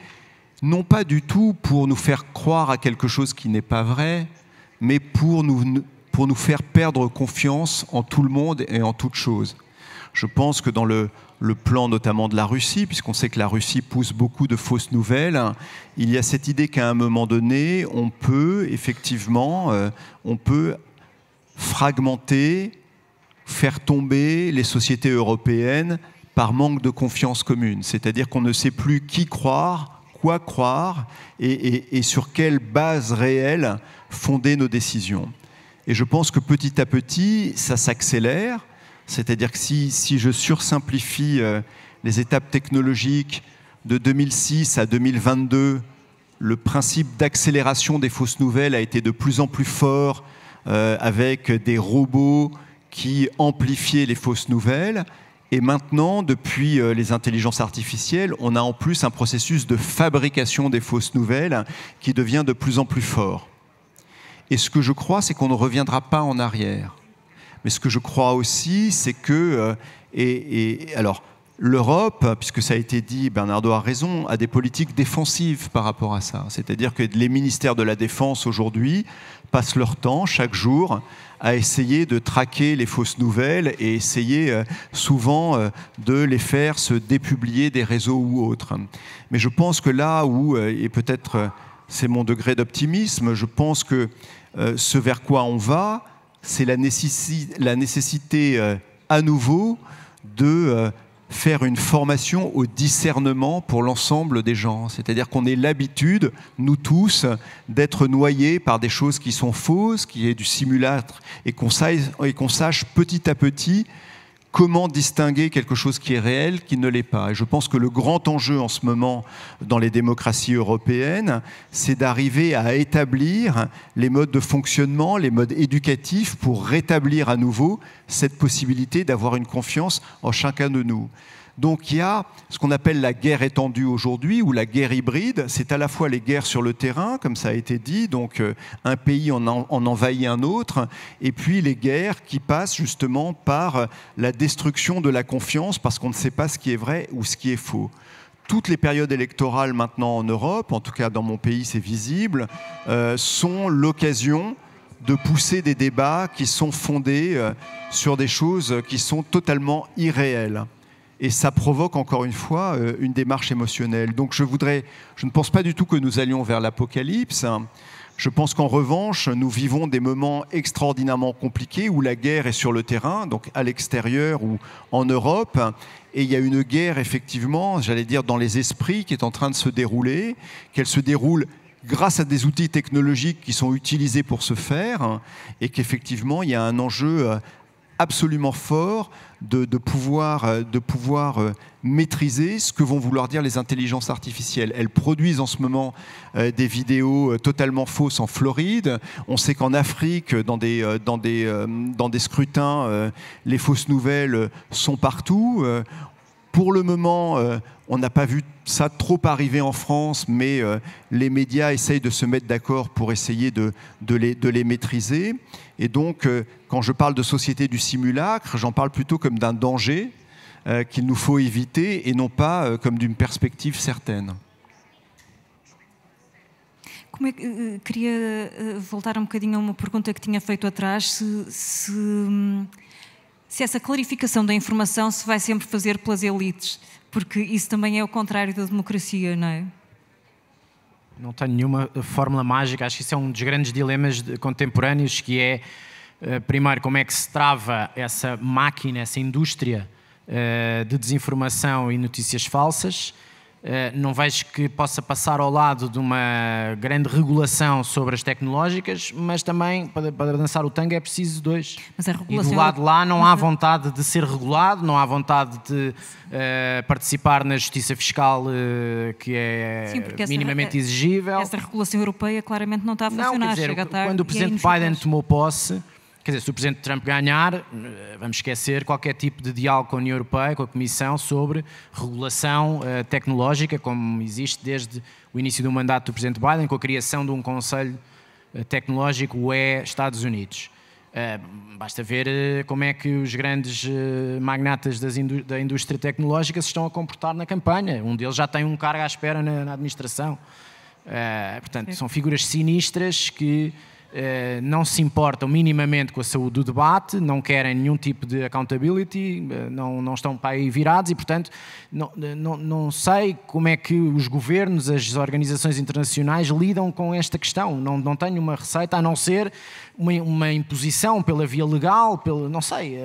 non pas du tout pour nous faire croire à quelque chose qui n'est pas vrai, mais pour nous, pour nous faire perdre confiance en tout le monde et en toute chose. Je pense que dans le, plan notamment de la Russie, puisqu'on sait que la Russie pousse beaucoup de fausses nouvelles, il y a cette idée qu'à un moment donné, on peut effectivement, euh, on peut fragmenter, faire tomber les sociétés européennes par manque de confiance commune. C'est-à-dire qu'on ne sait plus qui croire, quoi croire et, sur quelle base réelle fonder nos décisions. Et je pense que petit à petit, ça s'accélère. C'est-à-dire que si, si je sursimplifie euh, les étapes technologiques de 2006 à 2022, le principe d'accélération des fausses nouvelles a été de plus en plus fort euh, avec des robots qui amplifiait les fausses nouvelles. Et maintenant, depuis euh, les intelligences artificielles, on a en plus un processus de fabrication des fausses nouvelles qui devient de plus en plus fort. Et ce que je crois, c'est qu'on ne reviendra pas en arrière. Mais ce que je crois aussi, c'est que, euh, et, alors, l'Europe, puisque ça a été dit, Bernardo a raison, a des politiques défensives par rapport à ça. C'est-à-dire que les ministères de la Défense aujourd'hui passent leur temps chaque jour à essayer de traquer les fausses nouvelles et essayer euh, souvent euh, de les faire se dépublier des réseaux ou autres. Mais je pense que là où, euh, et peut-être c'est mon degré d'optimisme, je pense que ce vers quoi on va, c'est la, nécessité à nouveau de faire une formation au discernement pour l'ensemble des gens. C'est-à-dire qu'on ait l'habitude, nous tous, d'être noyés par des choses qui sont fausses, qui est du simulacre, et qu'on sache, petit à petit comment distinguer quelque chose qui est réel, qui ne l'est pas. Et je pense que le grand enjeu en ce moment dans les démocraties européennes, c'est d'arriver à établir les modes de fonctionnement, les modes éducatifs pour rétablir à nouveau cette possibilité d'avoir une confiance en chacun de nous. Donc il y a ce qu'on appelle la guerre étendue aujourd'hui ou la guerre hybride. C'est à la fois les guerres sur le terrain, comme ça a été dit, donc euh, un pays en, envahit un autre, et puis les guerres qui passent justement par euh, la destruction de la confiance parce qu'on ne sait pas ce qui est vrai ou ce qui est faux toutes les périodes électorales maintenant en Europe, en tout cas dans mon pays c'est visible, euh, sont l'occasion de pousser des débats qui sont fondés sur des choses qui sont totalement irréelles et ça provoque encore une fois euh, une démarche émotionnelle. Donc je voudrais, je ne pense pas du tout que nous allions vers l'apocalypse. Je pense qu'en revanche, nous vivons des moments extraordinairement compliqués où la guerre est sur le terrain, donc à l'extérieur ou en Europe, et il y a une guerre effectivement, j'allais dire dans les esprits, qui est en train de se dérouler, qu'elle se déroule grâce à des outils technologiques qui sont utilisés pour ce faire, hein, et qu'effectivement, il y a un enjeu euh, absolument fort de, pouvoir, de pouvoir euh, euh, maîtriser ce que vont vouloir dire les intelligences artificielles. Elles produisent en ce moment euh, des vidéos totalement fausses en Floride. On sait qu'en Afrique, dans des, dans, des, dans des scrutins, les fausses nouvelles sont partout. Pour le moment, on n'a pas vu ça trop arriver en France, mais les médias essayent de se mettre d'accord pour essayer de, de, les, de les maîtriser. Et donc, euh, quand je parle de société du simulacre, j'en parle plutôt comme d'un danger euh, qu'il nous faut éviter et non pas euh, comme d'une perspective certaine. Como é, eh, eh, queria eh, voltar um bocadinho a uma pergunta que tinha feito atrás, se, se, hum, se essa clarificação da informação se vai sempre fazer pelas elites, porque isso também é o contrário da democracia, não é? não tenho nenhuma eh, fórmula mágica, acho que isso é um dos grandes dilemas contemporâneos, que é, eh, primeiro, como é que se trava essa máquina, essa indústria eh, de desinformação e notícias falsas, eh, não vejo que possa passar ao lado de uma grande regulação sobre as tecnológicas, mas também para, para dançar o tango é preciso dois. E do é lado lá não há uhum. vontade de ser regulado, não há vontade de uh, participar na justiça fiscal uh, que é Sim, essa, minimamente é- exigível. Essa regulação europeia claramente não está a funcionar. Não, dizer, quando o é presidente é Biden tomou posse Quer dizer, se o Presidente Trump ganhar, eh, vamos esquecer qualquer tipo de diálogo com a União Europeia, com a Comissão, sobre regulação uh, tecnológica, como existe desde o início do mandato do Presidente Biden, com a criação de um Conselho eh, Tecnológico UE-Estados Unidos. Uh, basta ver uh, como é que os grandes uh, magnatas indú da indústria tecnológica se estão a comportar na campanha. Um deles já tem um cargo à espera na, na administração. portanto, são figuras sinistras que eh, não se importam minimamente com a saúde do debate, não querem nenhum tipo de accountability, eh, não, não estão para aí virados e, portanto, não, eh, não, não sei como é que os governos, as organizações internacionais lidam com esta questão. Não, não tenho uma receita a não ser uma, uma imposição pela via legal, pelo, não sei, uh,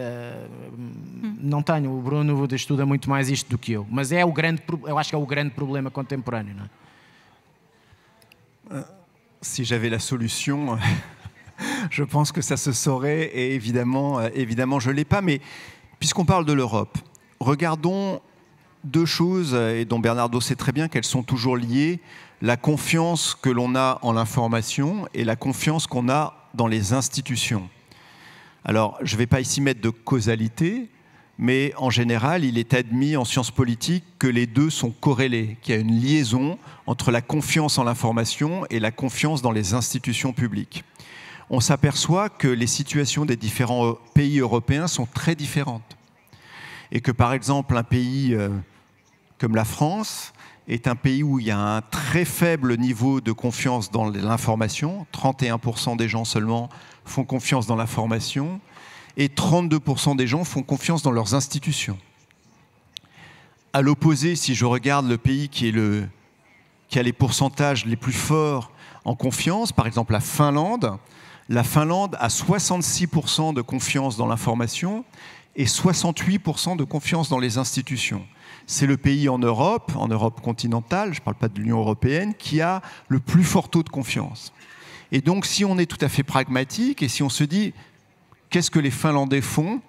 hum. não tenho. O Bruno estuda muito mais isto do que eu, mas é o grande, eu acho que é o grande problema contemporâneo, não é? Ah, si j'avais la solution, <laughs> je pense que ça se saurait et évidemment, euh, évidemment je ne l'ai pas. Mais puisqu'on parle de l'Europe, regardons deux choses euh, et dont Bernardo sait très bien qu'elles sont toujours liées la confiance que l'on a en l'information et la confiance qu'on a dans les institutions. Alors, je ne vais pas ici mettre de causalité, mais en général, il est admis en sciences politiques que les deux sont corrélés, qu'il y a une liaison entre la confiance en l'information et la confiance dans les institutions publiques. On s'aperçoit que les situations des différents euh, pays européens sont très différentes. Et que par exemple, un pays euh, comme la France est un pays où il y a un très faible niveau de confiance dans l'information. 31% des gens seulement font confiance dans l'information et 32% des gens font confiance dans leurs institutions. À l'opposé, si je regarde le pays qui, qui a les pourcentages les plus forts en confiance, par exemple la Finlande, la Finlande a 66% de confiance dans l'information et 68% de confiance dans les institutions. C'est le pays en Europe, en Europe continentale, je ne parle pas de l'Union européenne, qui a le plus fort taux de confiance. Et donc si on est tout à fait pragmatique et si on se dit qu'est-ce que les Finlandais font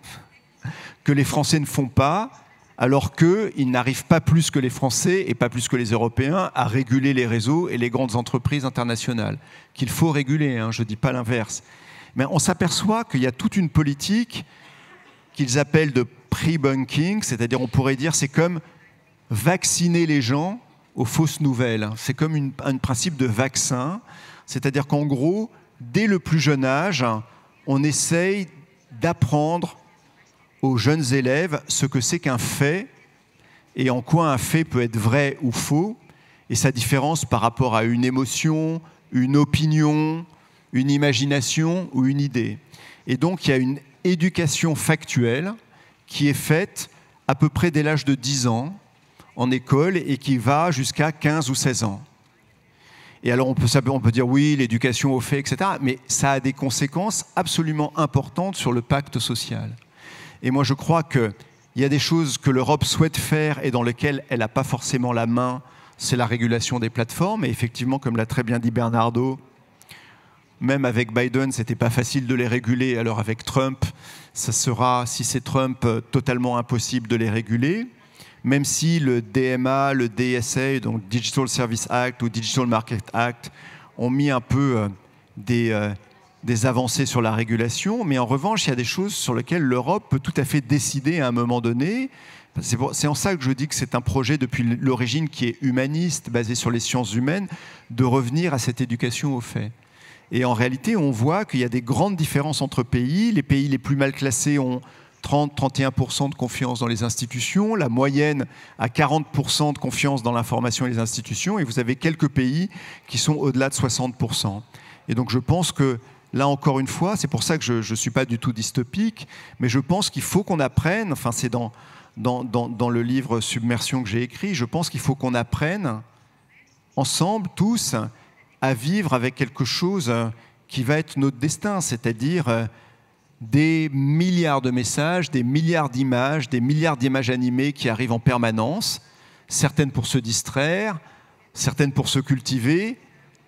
que les Français ne font pas alors qu'ils n'arrivent pas plus que les Français et pas plus que les Européens à réguler les réseaux et les grandes entreprises internationales, qu'il faut réguler, hein, je ne dis pas l'inverse. Mais on s'aperçoit qu'il y a toute une politique qu'ils appellent de pre-bunking, c'est-à-dire on pourrait dire c'est comme vacciner les gens aux fausses nouvelles. C'est comme un principe de vaccin, c'est-à-dire qu'en gros, dès le plus jeune âge, on essaye d'apprendre aux jeunes élèves ce que c'est qu'un fait et en quoi un fait peut être vrai ou faux, et sa différence par rapport à une émotion, une opinion, une imagination ou une idée. Et donc il y a une éducation factuelle qui est faite à peu près dès l'âge de 10 ans en école et qui va jusqu'à 15 ou 16 ans. Et alors on peut, dire oui, l'éducation au fait, etc. Mais ça a des conséquences absolument importantes sur le pacte social. Et moi je crois qu'il y a des choses que l'Europe souhaite faire et dans lesquelles elle n'a pas forcément la main, c'est la régulation des plateformes. Et effectivement, comme l'a très bien dit Bernardo, même avec Biden, ce n'était pas facile de les réguler. Alors avec Trump, ça sera, si c'est Trump, euh, totalement impossible de les réguler même si le DMA, le DSA, donc Digital Service Act ou Digital Market Act, ont mis un peu euh, des, euh, des, avancées sur la régulation, mais en revanche, il y a des choses sur lesquelles l'Europe peut tout à fait décider à un moment donné. C'est en ça que je dis que c'est un projet depuis l'origine qui est humaniste, basé sur les sciences humaines, de revenir à cette éducation aux faits. Et en réalité, on voit qu'il y a des grandes différences entre pays. Les pays les plus mal classés ont 30-31% de confiance dans les institutions, la moyenne à 40% de confiance dans l'information et les institutions, et vous avez quelques pays qui sont au-delà de 60%. Et donc je pense que là encore une fois, c'est pour ça que je ne suis pas du tout dystopique, mais je pense qu'il faut qu'on apprenne, enfin c'est dans, dans, le livre Submersion que j'ai écrit, je pense qu'il faut qu'on apprenne ensemble tous à vivre avec quelque chose qui va être notre destin, c'est-à-dire euh, des milliards de messages, des milliards d'images, des milliards d'images animées qui arrivent en permanence, certaines pour se distraire, certaines pour se cultiver,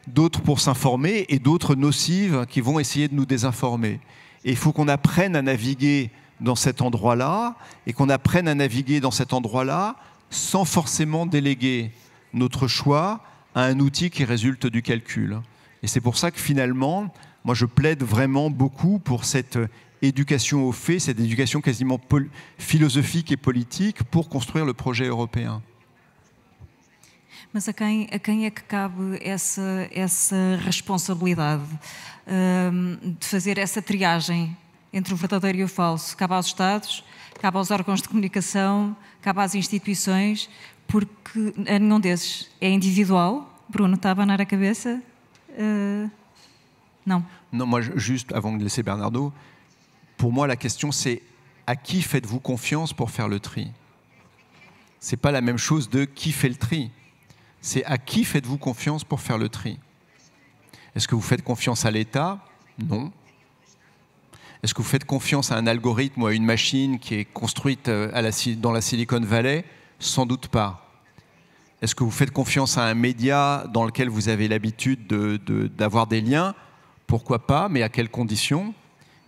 d'autres pour s'informer et d'autres nocives qui vont essayer de nous désinformer. Et il faut qu'on apprenne à naviguer dans cet endroit-là et qu'on apprenne à naviguer dans cet endroit-là sans forcément déléguer notre choix à un outil qui résulte du calcul. Et c'est pour ça que finalement, Moi, je plaide vraiment beaucoup pour cette euh, éducation aux faits, cette éducation quasiment philosophique et politique pour construire le projet européen. Mas a quem, a quem é que cabe essa, essa responsabilidade um, de fazer essa triagem entre o verdadeiro e o falso? Cabe aos Estados, cabe aos órgãos de comunicação, cabe às instituições, porque a nenhum desses é individual. Bruno, está a abanar a cabeça? Uh, não. Non, moi, juste avant de laisser Bernardo, pour moi, la question, c'est à qui faites-vous confiance pour faire le tri C'est pas la même chose de qui fait le tri. C'est à qui faites-vous confiance pour faire le tri Est-ce que vous faites confiance à l'État Non. Est-ce que vous faites confiance à un algorithme ou à une machine qui est construite euh, dans la Silicon Valley Sans doute pas. Est-ce que vous faites confiance à un média dans lequel vous avez l'habitude d'avoir des liens pourquoi pas, mais à quelles conditions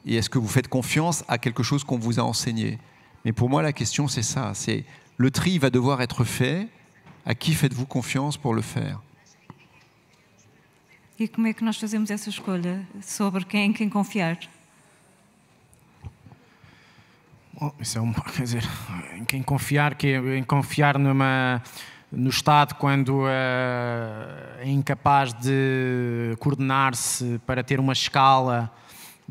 Et est-ce que vous faites confiance à quelque chose qu'on vous a enseigné Mais pour moi, la question, c'est ça. C'est le tri va devoir être fait. À qui faites-vous confiance pour le faire E como que nous faisons cette escolha confier <laughs> no Estado, quando eh, é incapaz de coordenar-se para ter uma escala,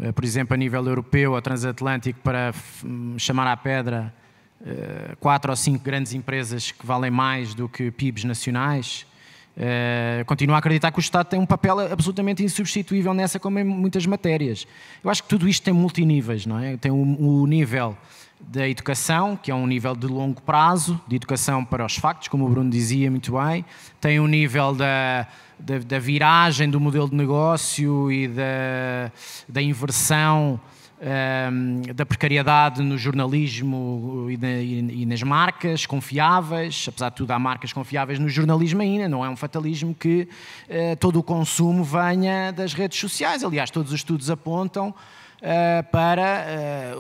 eh, por exemplo, a nível europeu ou transatlântico, para hum, chamar à pedra eh, quatro ou cinco grandes empresas que valem mais do que PIBs nacionais eh, continuo a acreditar que o Estado tem um papel absolutamente insubstituível nessa, como em muitas matérias. Eu acho que tudo isto tem multiníveis, não é? Tem o, nível da educação, que é um nível de longo prazo, de educação para os factos, como o Bruno dizia muito bem, tem o um nível da, da, da, viragem do modelo de negócio e da, da inversão Ehm, da precariedade no jornalismo e, nas marcas confiáveis, apesar de tudo há marcas confiáveis no jornalismo ainda, não é um fatalismo que eh, todo o consumo venha das redes sociais, aliás todos os estudos apontam eh, para eh,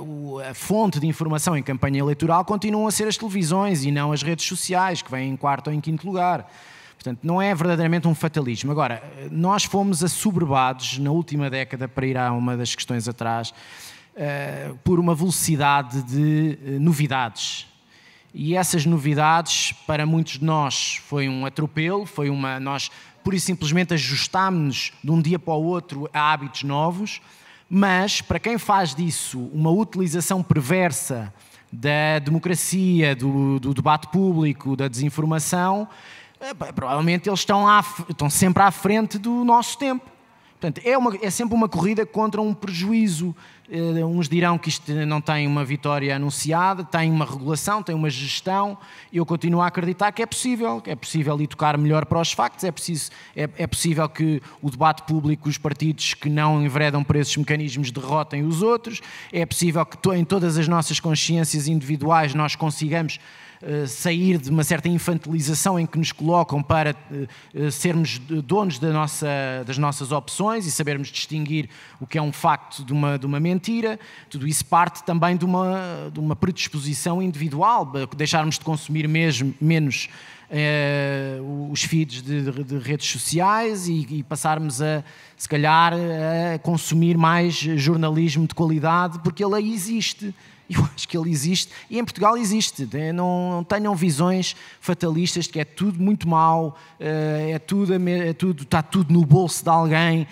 a fonte de informação em campanha eleitoral continuam a ser as televisões e não as redes sociais, que vêm em quarto ou em quinto lugar. Portanto, não é verdadeiramente um fatalismo. Agora, nós fomos assoberbados na última década, para ir a uma das questões atrás, eh, por uma velocidade de eh, novidades. E essas novidades, para muitos de nós, foi um atropelo, foi uma. Nós, pura e simplesmente, ajustámos-nos de um dia para o outro a hábitos novos, mas para quem faz disso uma utilização perversa da democracia, do, do debate público, da desinformação, eh, provavelmente eles estão, à, estão, sempre à frente do nosso tempo. Portanto, é, uma, é sempre uma corrida contra um prejuízo Uh, uns dirão que isto não tem uma vitória anunciada, tem uma regulação, tem uma gestão. Eu continuo a acreditar que é possível, que é possível ir tocar melhor para os factos, é, preciso, é, é possível que o debate público, os partidos que não enveredam por esses mecanismos derrotem os outros, é possível que em todas as nossas consciências individuais nós consigamos eh, sair de uma certa infantilização em que nos colocam para eh, eh, sermos donos da nossa, das nossas opções e sabermos distinguir o que é um facto de uma, de uma mentira. Tudo isso parte também de uma, de uma predisposição individual, deixarmos de consumir mesmo, menos eh, os feeds de, de redes sociais e, e, passarmos a, se calhar, a consumir mais jornalismo de qualidade, porque ele aí existe eu acho que ele existe, e em Portugal existe. Não, não tenham visões fatalistas de que é tudo muito mau, eh, é tudo, é tudo, está tudo no bolso de alguém.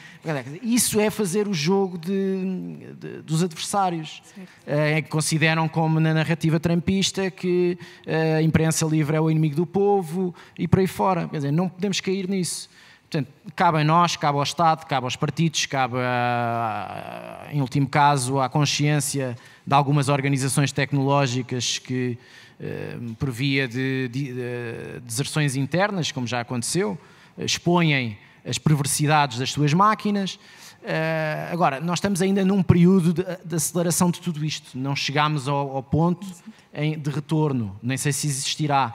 Isso é fazer o jogo de, de, dos adversários. Eh, é, consideram como na narrativa trampista que eh, a imprensa livre é o inimigo do povo e por aí fora. Quer dizer, não podemos cair nisso. Portanto, cabe a nós, cabe ao Estado, cabe aos partidos, cabe, a, em último caso, à consciência de algumas organizações tecnológicas que, eh, por via de, de, de deserções internas, como já aconteceu, expõem as perversidades das suas máquinas. Eh, agora, nós estamos ainda num período de, de aceleração de tudo isto. Não chegámos ao, ao ponto de retorno, nem sei se existirá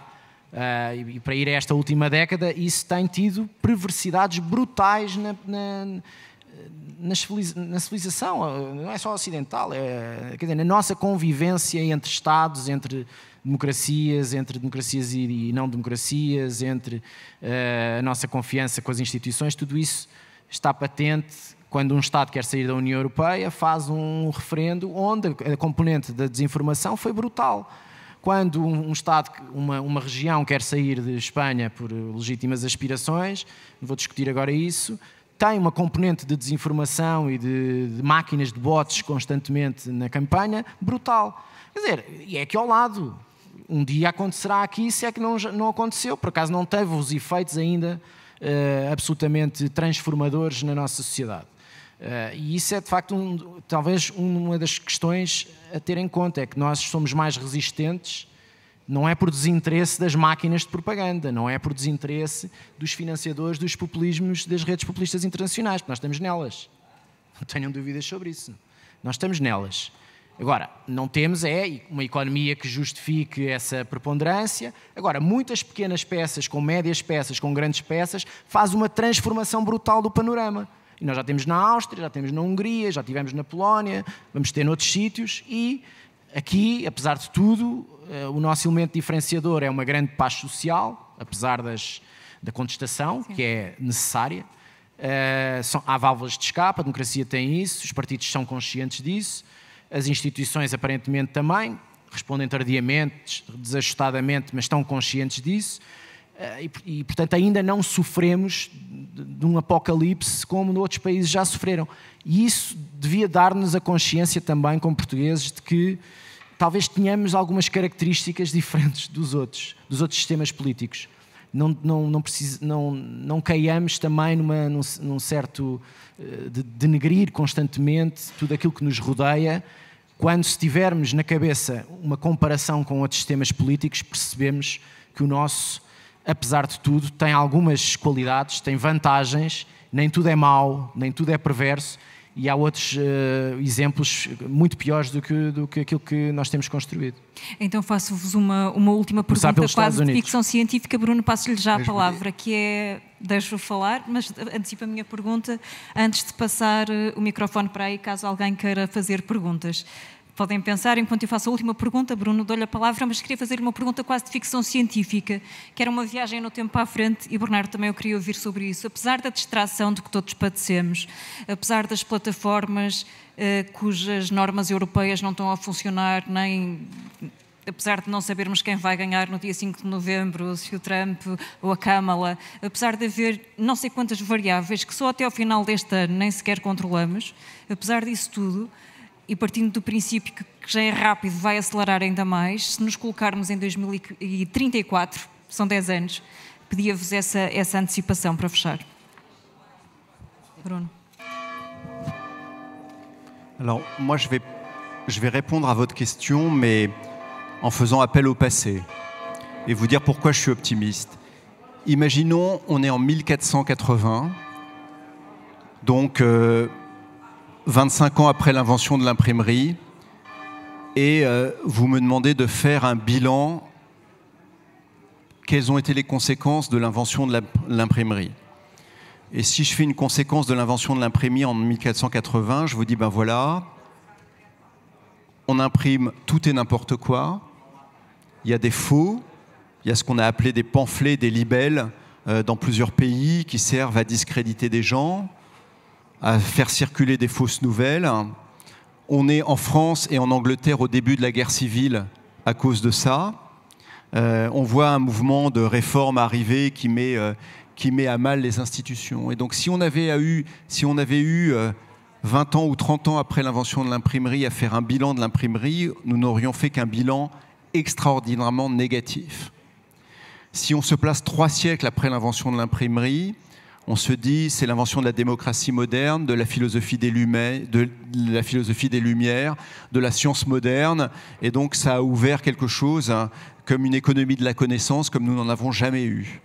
Uh, e para ir a esta última década, isso tem tido perversidades brutais na, na, na, na civilização, não é só ocidental, é, quer dizer, na nossa convivência entre Estados, entre democracias, entre democracias e, e não democracias, entre uh, a nossa confiança com as instituições, tudo isso está patente quando um Estado quer sair da União Europeia, faz um referendo onde a componente da desinformação foi brutal quando um Estado, uma, uma região quer sair de Espanha por eh, legítimas aspirações, vou discutir agora isso, tem uma componente de desinformação e de, de máquinas de bots constantemente na campanha brutal. Quer dizer, e é aqui ao lado. Um dia acontecerá aqui, se é que não, não aconteceu. Por acaso não teve os efeitos ainda uh, absolutamente transformadores na nossa sociedade. Uh, e isso é de facto um, talvez uma das questões a ter em conta, é que nós somos mais resistentes, não é por desinteresse das máquinas de propaganda, não é por desinteresse dos financiadores dos populismos das redes populistas internacionais, porque nós estamos nelas. Não tenham dúvidas sobre isso. Nós estamos nelas. Agora, não temos é uma economia que justifique essa preponderância. Agora, muitas pequenas peças, com médias peças, com grandes peças, faz uma transformação brutal do panorama e nós já temos na Áustria, já temos na Hungria, já tivemos na Polónia, vamos ter noutros sítios e aqui, apesar de tudo, eh, o nosso elemento diferenciador é uma grande paz social, apesar das, da contestação, Sim. que é necessária. Uh, são, há válvulas de escape, a democracia tem isso, os partidos são conscientes disso, as instituições aparentemente também, respondem tardiamente, desajustadamente, mas estão conscientes disso. Eh, e, portanto, ainda não sofremos de, um apocalipse como noutros países já sofreram. E isso devia dar-nos a consciência também, como portugueses, de que talvez tenhamos algumas características diferentes dos outros, dos outros sistemas políticos. Não, não, não, precisa, não, não caiamos também numa, num, num certo eh, de denegrir constantemente tudo aquilo que nos rodeia. Quando se tivermos na cabeça uma comparação com outros sistemas políticos, percebemos que o nosso apesar de tudo, tem algumas qualidades, tem vantagens, nem tudo é mau, nem tudo é perverso, e há outros uh, exemplos muito piores do que, do que aquilo que nós temos construído. Então faço-vos uma, uma última pergunta quase de ficção científica. Bruno, passo-lhe já a palavra, que é... deixo falar, mas antecipo a minha pergunta antes de passar eh, o microfone para aí, caso alguém queira fazer perguntas podem pensar, enquanto eu faço a última pergunta, Bruno, dou-lhe a palavra, mas queria fazer-lhe uma pergunta quase de ficção científica, que era uma viagem no tempo à frente, e Bernardo também eu queria ouvir sobre isso. Apesar da distração de que todos padecemos, apesar das plataformas eh, cujas normas europeias não estão a funcionar, nem apesar de não sabermos quem vai ganhar no dia 5 de novembro, se o Trump ou a Câmara, apesar de haver não sei quantas variáveis que só até ao final deste ano nem sequer controlamos, apesar disso tudo, e partindo do princípio que, que já é rápido, vai acelerar ainda mais. Se nos colocarmos em 2034, são 10 anos, pedia-vos essa, essa antecipação para fechar. Bruno. Alors, moi, je vais, je vais répondre à votre question, mais en faisant appel au passé et vous dire pourquoi je suis optimiste. Imaginons, on est en 1480, donc euh, 25 ans après l'invention de l'imprimerie, et euh, vous me demandez de faire un bilan. Quelles ont été les conséquences de l'invention de l'imprimerie Et si je fais une conséquence de l'invention de l'imprimerie en 1480, je vous dis ben voilà, on imprime tout et n'importe quoi. Il y a des faux, il y a ce qu'on a appelé des pamphlets, des libelles euh, dans plusieurs pays qui servent à discréditer des gens à faire circuler des fausses nouvelles. On est en France et en Angleterre au début de la guerre civile à cause de ça. Euh, on voit un mouvement de réforme arriver qui met, euh, qui met à mal les institutions. Et donc si on avait eu, si on avait eu 20 euh, ans ou 30 ans après l'invention de l'imprimerie à faire un bilan de l'imprimerie, nous n'aurions fait qu'un bilan extraordinairement négatif. Si on se place trois siècles après l'invention de l'imprimerie, on se dit, c'est l'invention de la démocratie moderne, de la philosophie des, Lumières, de la philosophie des Lumières, de la science moderne, et donc ça a ouvert quelque chose hein, comme une économie de la connaissance comme nous n'en avons jamais eu.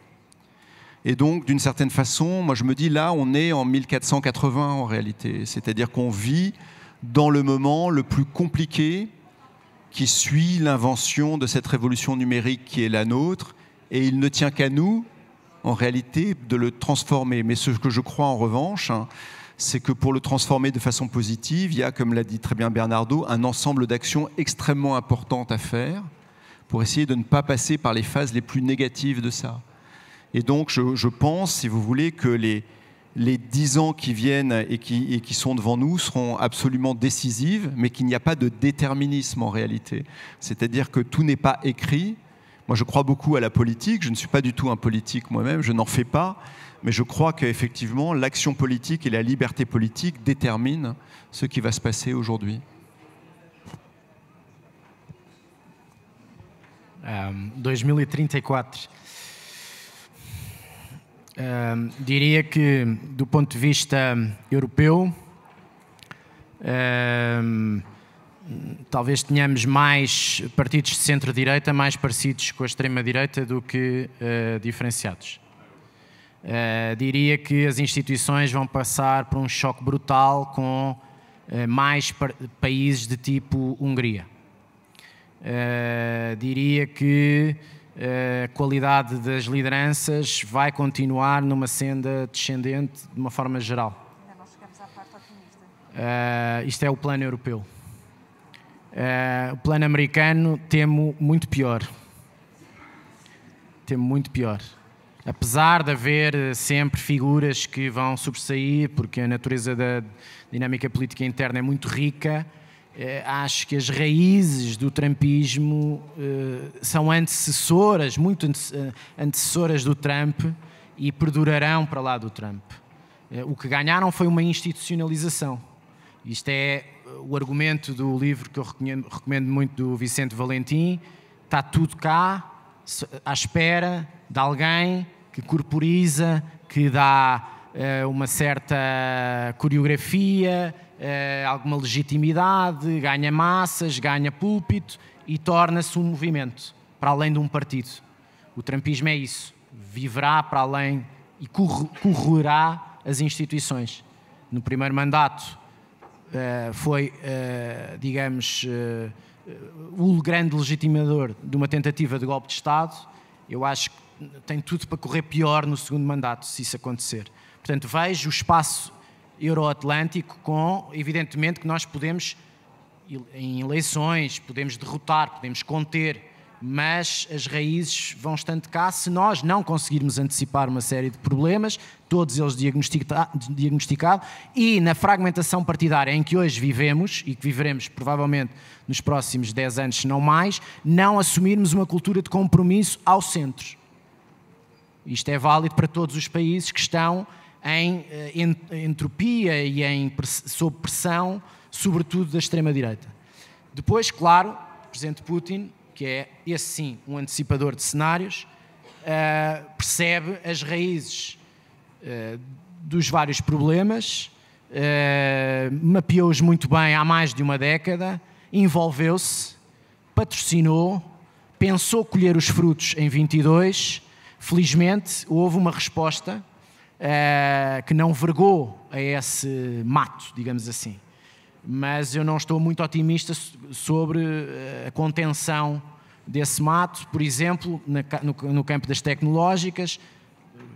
Et donc, d'une certaine façon, moi je me dis, là, on est en 1480 en réalité, c'est-à-dire qu'on vit dans le moment le plus compliqué qui suit l'invention de cette révolution numérique qui est la nôtre, et il ne tient qu'à nous, en réalité de le transformer. Mais ce que je crois en revanche, hein, c'est que pour le transformer de façon positive, il y a, comme l'a dit très bien Bernardo, un ensemble d'actions extrêmement importantes à faire pour essayer de ne pas passer par les phases les plus négatives de ça. Et donc, je, pense, si vous voulez, que les, les 10 ans qui viennent et qui, et qui, sont devant nous seront absolument décisives, mais qu'il n'y a pas de déterminisme en réalité. C'est-à-dire que tout n'est pas écrit, moi, je crois beaucoup à la politique. Je ne suis pas du tout un politique moi-même. Je n'en fais pas. Mais je crois qu'effectivement, l'action politique et la liberté politique déterminent ce qui va se passer aujourd'hui. 2034. je e diria que, du point de vue européen, talvez tenhamos mais partidos de centro-direita mais parecidos com a extrema-direita do que uh, diferenciados. Uh, diria que as instituições vão passar por um choque brutal com uh, mais pa países de tipo Hungria. diria que a qualidade das lideranças vai continuar numa senda descendente de uma forma geral. Ainda não chegamos à parte otimista. isto é o plano europeu. Uh, o plano americano temo muito pior. Temo muito pior. Apesar de haver sempre figuras que vão sobressair, porque a natureza da dinâmica política interna é muito rica, uh, acho que as raízes do trumpismo uh, eh, são antecessoras, muito antecessoras do Trump e perdurarão para lá do Trump. o que ganharam foi uma institucionalização. Isto é o argumento do livro que eu recomendo, recomendo muito do Vicente Valentim, está tudo cá, à espera de alguém que corporiza, que dá uh, uma certa coreografia, uh, alguma legitimidade, ganha massas, ganha púlpito e torna-se um movimento, para além de um partido. O trampismo é isso, viverá para além e correrá as instituições. No primeiro mandato eh, foi, eh, digamos, eh, o grande legitimador de uma tentativa de golpe de Estado. Eu acho que tem tudo para correr pior no segundo mandato, se isso acontecer. Portanto, vejo o espaço euroatlântico com, evidentemente, que nós podemos, em eleições, podemos derrotar, podemos conter mas as raízes vão estando cá. Se nós não conseguirmos antecipar uma série de problemas, todos eles diagnosticados, diagnosticado, e na fragmentação partidária em que hoje vivemos e que viveremos provavelmente nos próximos 10 anos, se não mais, não assumirmos uma cultura de compromisso ao centro. Isto é válido para todos os países que estão em eh, entropia e em, sob pressão, sobretudo da extrema-direita. Depois, claro, o Presidente Putin que é, esse sim, um antecipador de cenários, uh, percebe as raízes uh, dos vários problemas, uh, mapeou-os muito bem há mais de uma década, envolveu-se, patrocinou, pensou colher os frutos em 22. Felizmente, houve uma resposta que não vergou a esse mato, digamos assim mas eu não estou muito otimista sobre eh, a contenção desse mato, por exemplo, no campo das tecnológicas.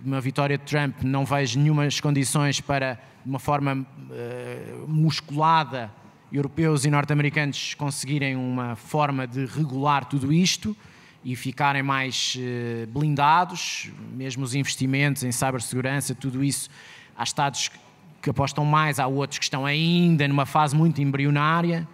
Uma vitória de Trump não vejo das condições para, de uma forma uh, musculada, europeus e norte-americanos conseguirem uma forma de regular tudo isto e ficarem mais uh, blindados, mesmo os investimentos em cibersegurança, tudo isso. Há Estados que apostam mais, há outros que estão ainda numa fase muito embrionária.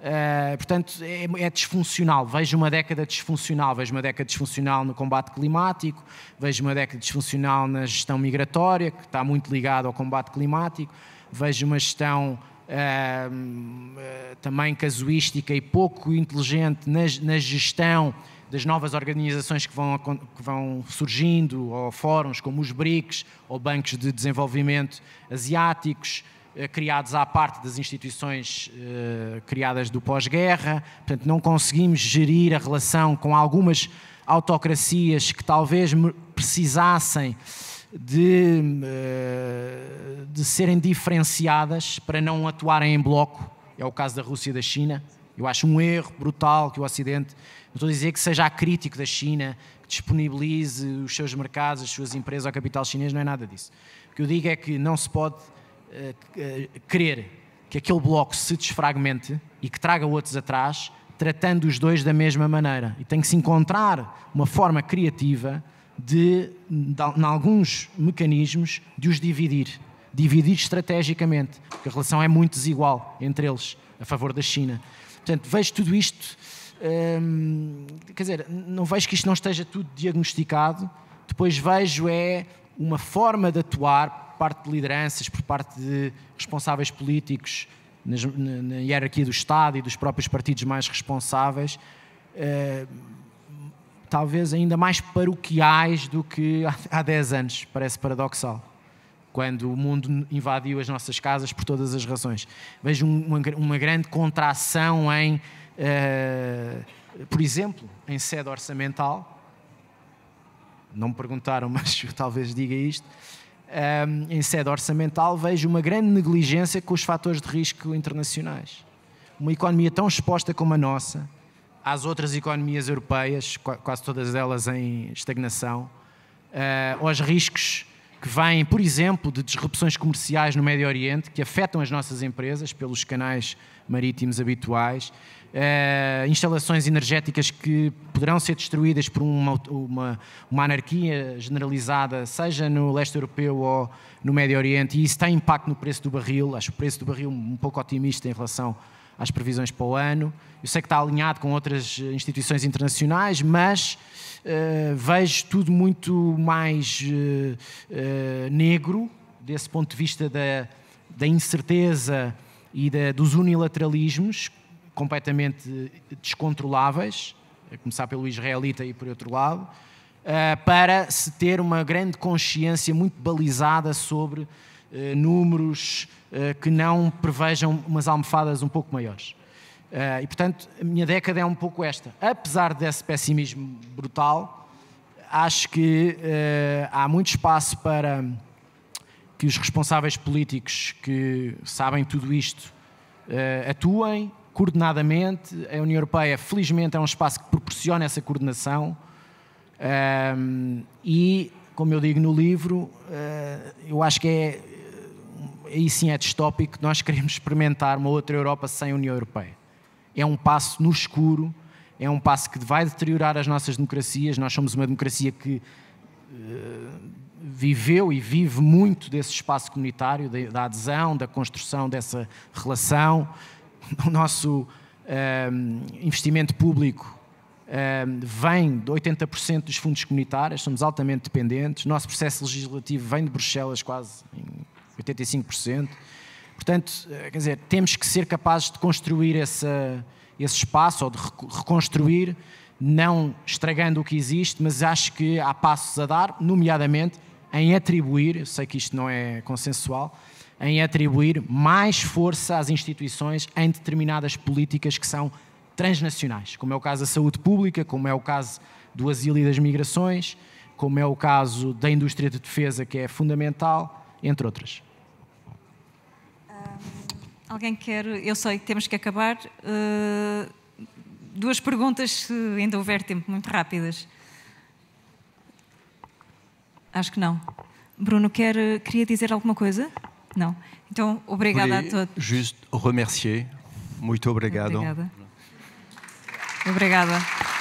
Uh, portanto, é, é, disfuncional. Vejo uma década disfuncional. Vejo uma década disfuncional no combate climático, vejo uma década disfuncional na gestão migratória, que está muito ligada ao combate climático, vejo uma gestão uh, também casuística e pouco inteligente na, na gestão das novas organizações que vão, que vão surgindo, ou fóruns como os BRICS, ou bancos de desenvolvimento asiáticos, eh, criados à parte das instituições eh, criadas do pós-guerra. Portanto, não conseguimos gerir a relação com algumas autocracias que talvez precisassem de, eh, de serem diferenciadas para não atuarem em bloco. É o caso da Rússia e da China, eu acho um erro brutal que o Ocidente, não estou a dizer que seja crítico da China, que disponibilize os seus mercados, as suas empresas ao capital chinês, não é nada disso. O que eu digo é que não se pode uh, uh, querer que aquele bloco se desfragmente e que traga outros atrás, tratando os dois da mesma maneira. E tem que se encontrar uma forma criativa de, de, em alguns mecanismos, de os dividir. Dividir estrategicamente, porque a relação é muito desigual entre eles, a favor da China. Portanto, vejo tudo isto, hum, quer dizer, não vejo que isto não esteja tudo diagnosticado, depois vejo é uma forma de atuar por parte de lideranças, por parte de responsáveis políticos, nas, na, na, hierarquia do Estado e dos próprios partidos mais responsáveis, hum, talvez ainda mais paroquiais do que há, há 10 anos, parece paradoxal quando o mundo invadiu as nossas casas por todas as razões. Vejo uma, uma grande contração em, uh, por exemplo, em sede orçamental. Não me perguntaram, <laughs> mas eu talvez diga isto. Um, ehm, em sede orçamental, vejo uma grande negligência com os fatores de risco internacionais. Uma economia tão exposta como a nossa, às outras economias europeias, quase todas elas em estagnação, uh, aos riscos que vêm, por exemplo, de disrupções comerciais no Médio Oriente, que afetam as nossas empresas pelos canais marítimos habituais, uh, instalações energéticas que poderão ser destruídas por uma, uma, uma, anarquia generalizada, seja no leste europeu ou no Médio Oriente, e isso tem impacto no preço do barril. Acho o preço do barril um pouco otimista em relação às previsões para o ano. Eu sei que está alinhado com outras instituições internacionais, mas eh, vejo tudo muito mais uh, negro, desse ponto de vista da, da incerteza e da, dos unilateralismos completamente descontroláveis, a começar pelo israelita e por outro lado, para se ter uma grande consciência muito balizada sobre números que não prevejam umas almofadas um pouco maiores. Uh, e, portanto, a minha década é um pouco esta. Apesar desse pessimismo brutal, acho que uh, há muito espaço para que os responsáveis políticos que sabem tudo isto uh, atuem coordenadamente. A União Europeia, felizmente, é um espaço que proporciona essa coordenação. Ehm, e, como eu digo no livro, eu acho que é. Aí sim é distópico, nós queremos experimentar uma outra Europa sem a União Europeia é um passo no escuro, é um passo que vai deteriorar as nossas democracias. Nós somos uma democracia que eh, viveu e vive muito desse espaço comunitário, da, adesão, da construção dessa relação. O nosso ehm, investimento público ehm, vem de 80% dos fundos comunitários, somos altamente dependentes. O nosso processo legislativo vem de Bruxelas quase em 85%. Portanto, eh, quer dizer, temos que ser capazes de construir essa, esse espaço ou de reconstruir, não estragando o que existe, mas acho que há passos a dar, nomeadamente em atribuir, eu sei que isto não é consensual, em atribuir mais força às instituições em determinadas políticas que são transnacionais, como é o caso da saúde pública, como é o caso do asilo e das migrações, como é o caso da indústria de defesa, que é fundamental, entre outras. Alguém quer? Eu sei que temos que acabar. Uh, duas perguntas, se ainda houver tempo, muito rápidas. Acho que não. Bruno, quer, eh, queria dizer alguma coisa? Não. Então, obrigada a todos. Justo, remercier. Muito obrigado. Obrigada. obrigada.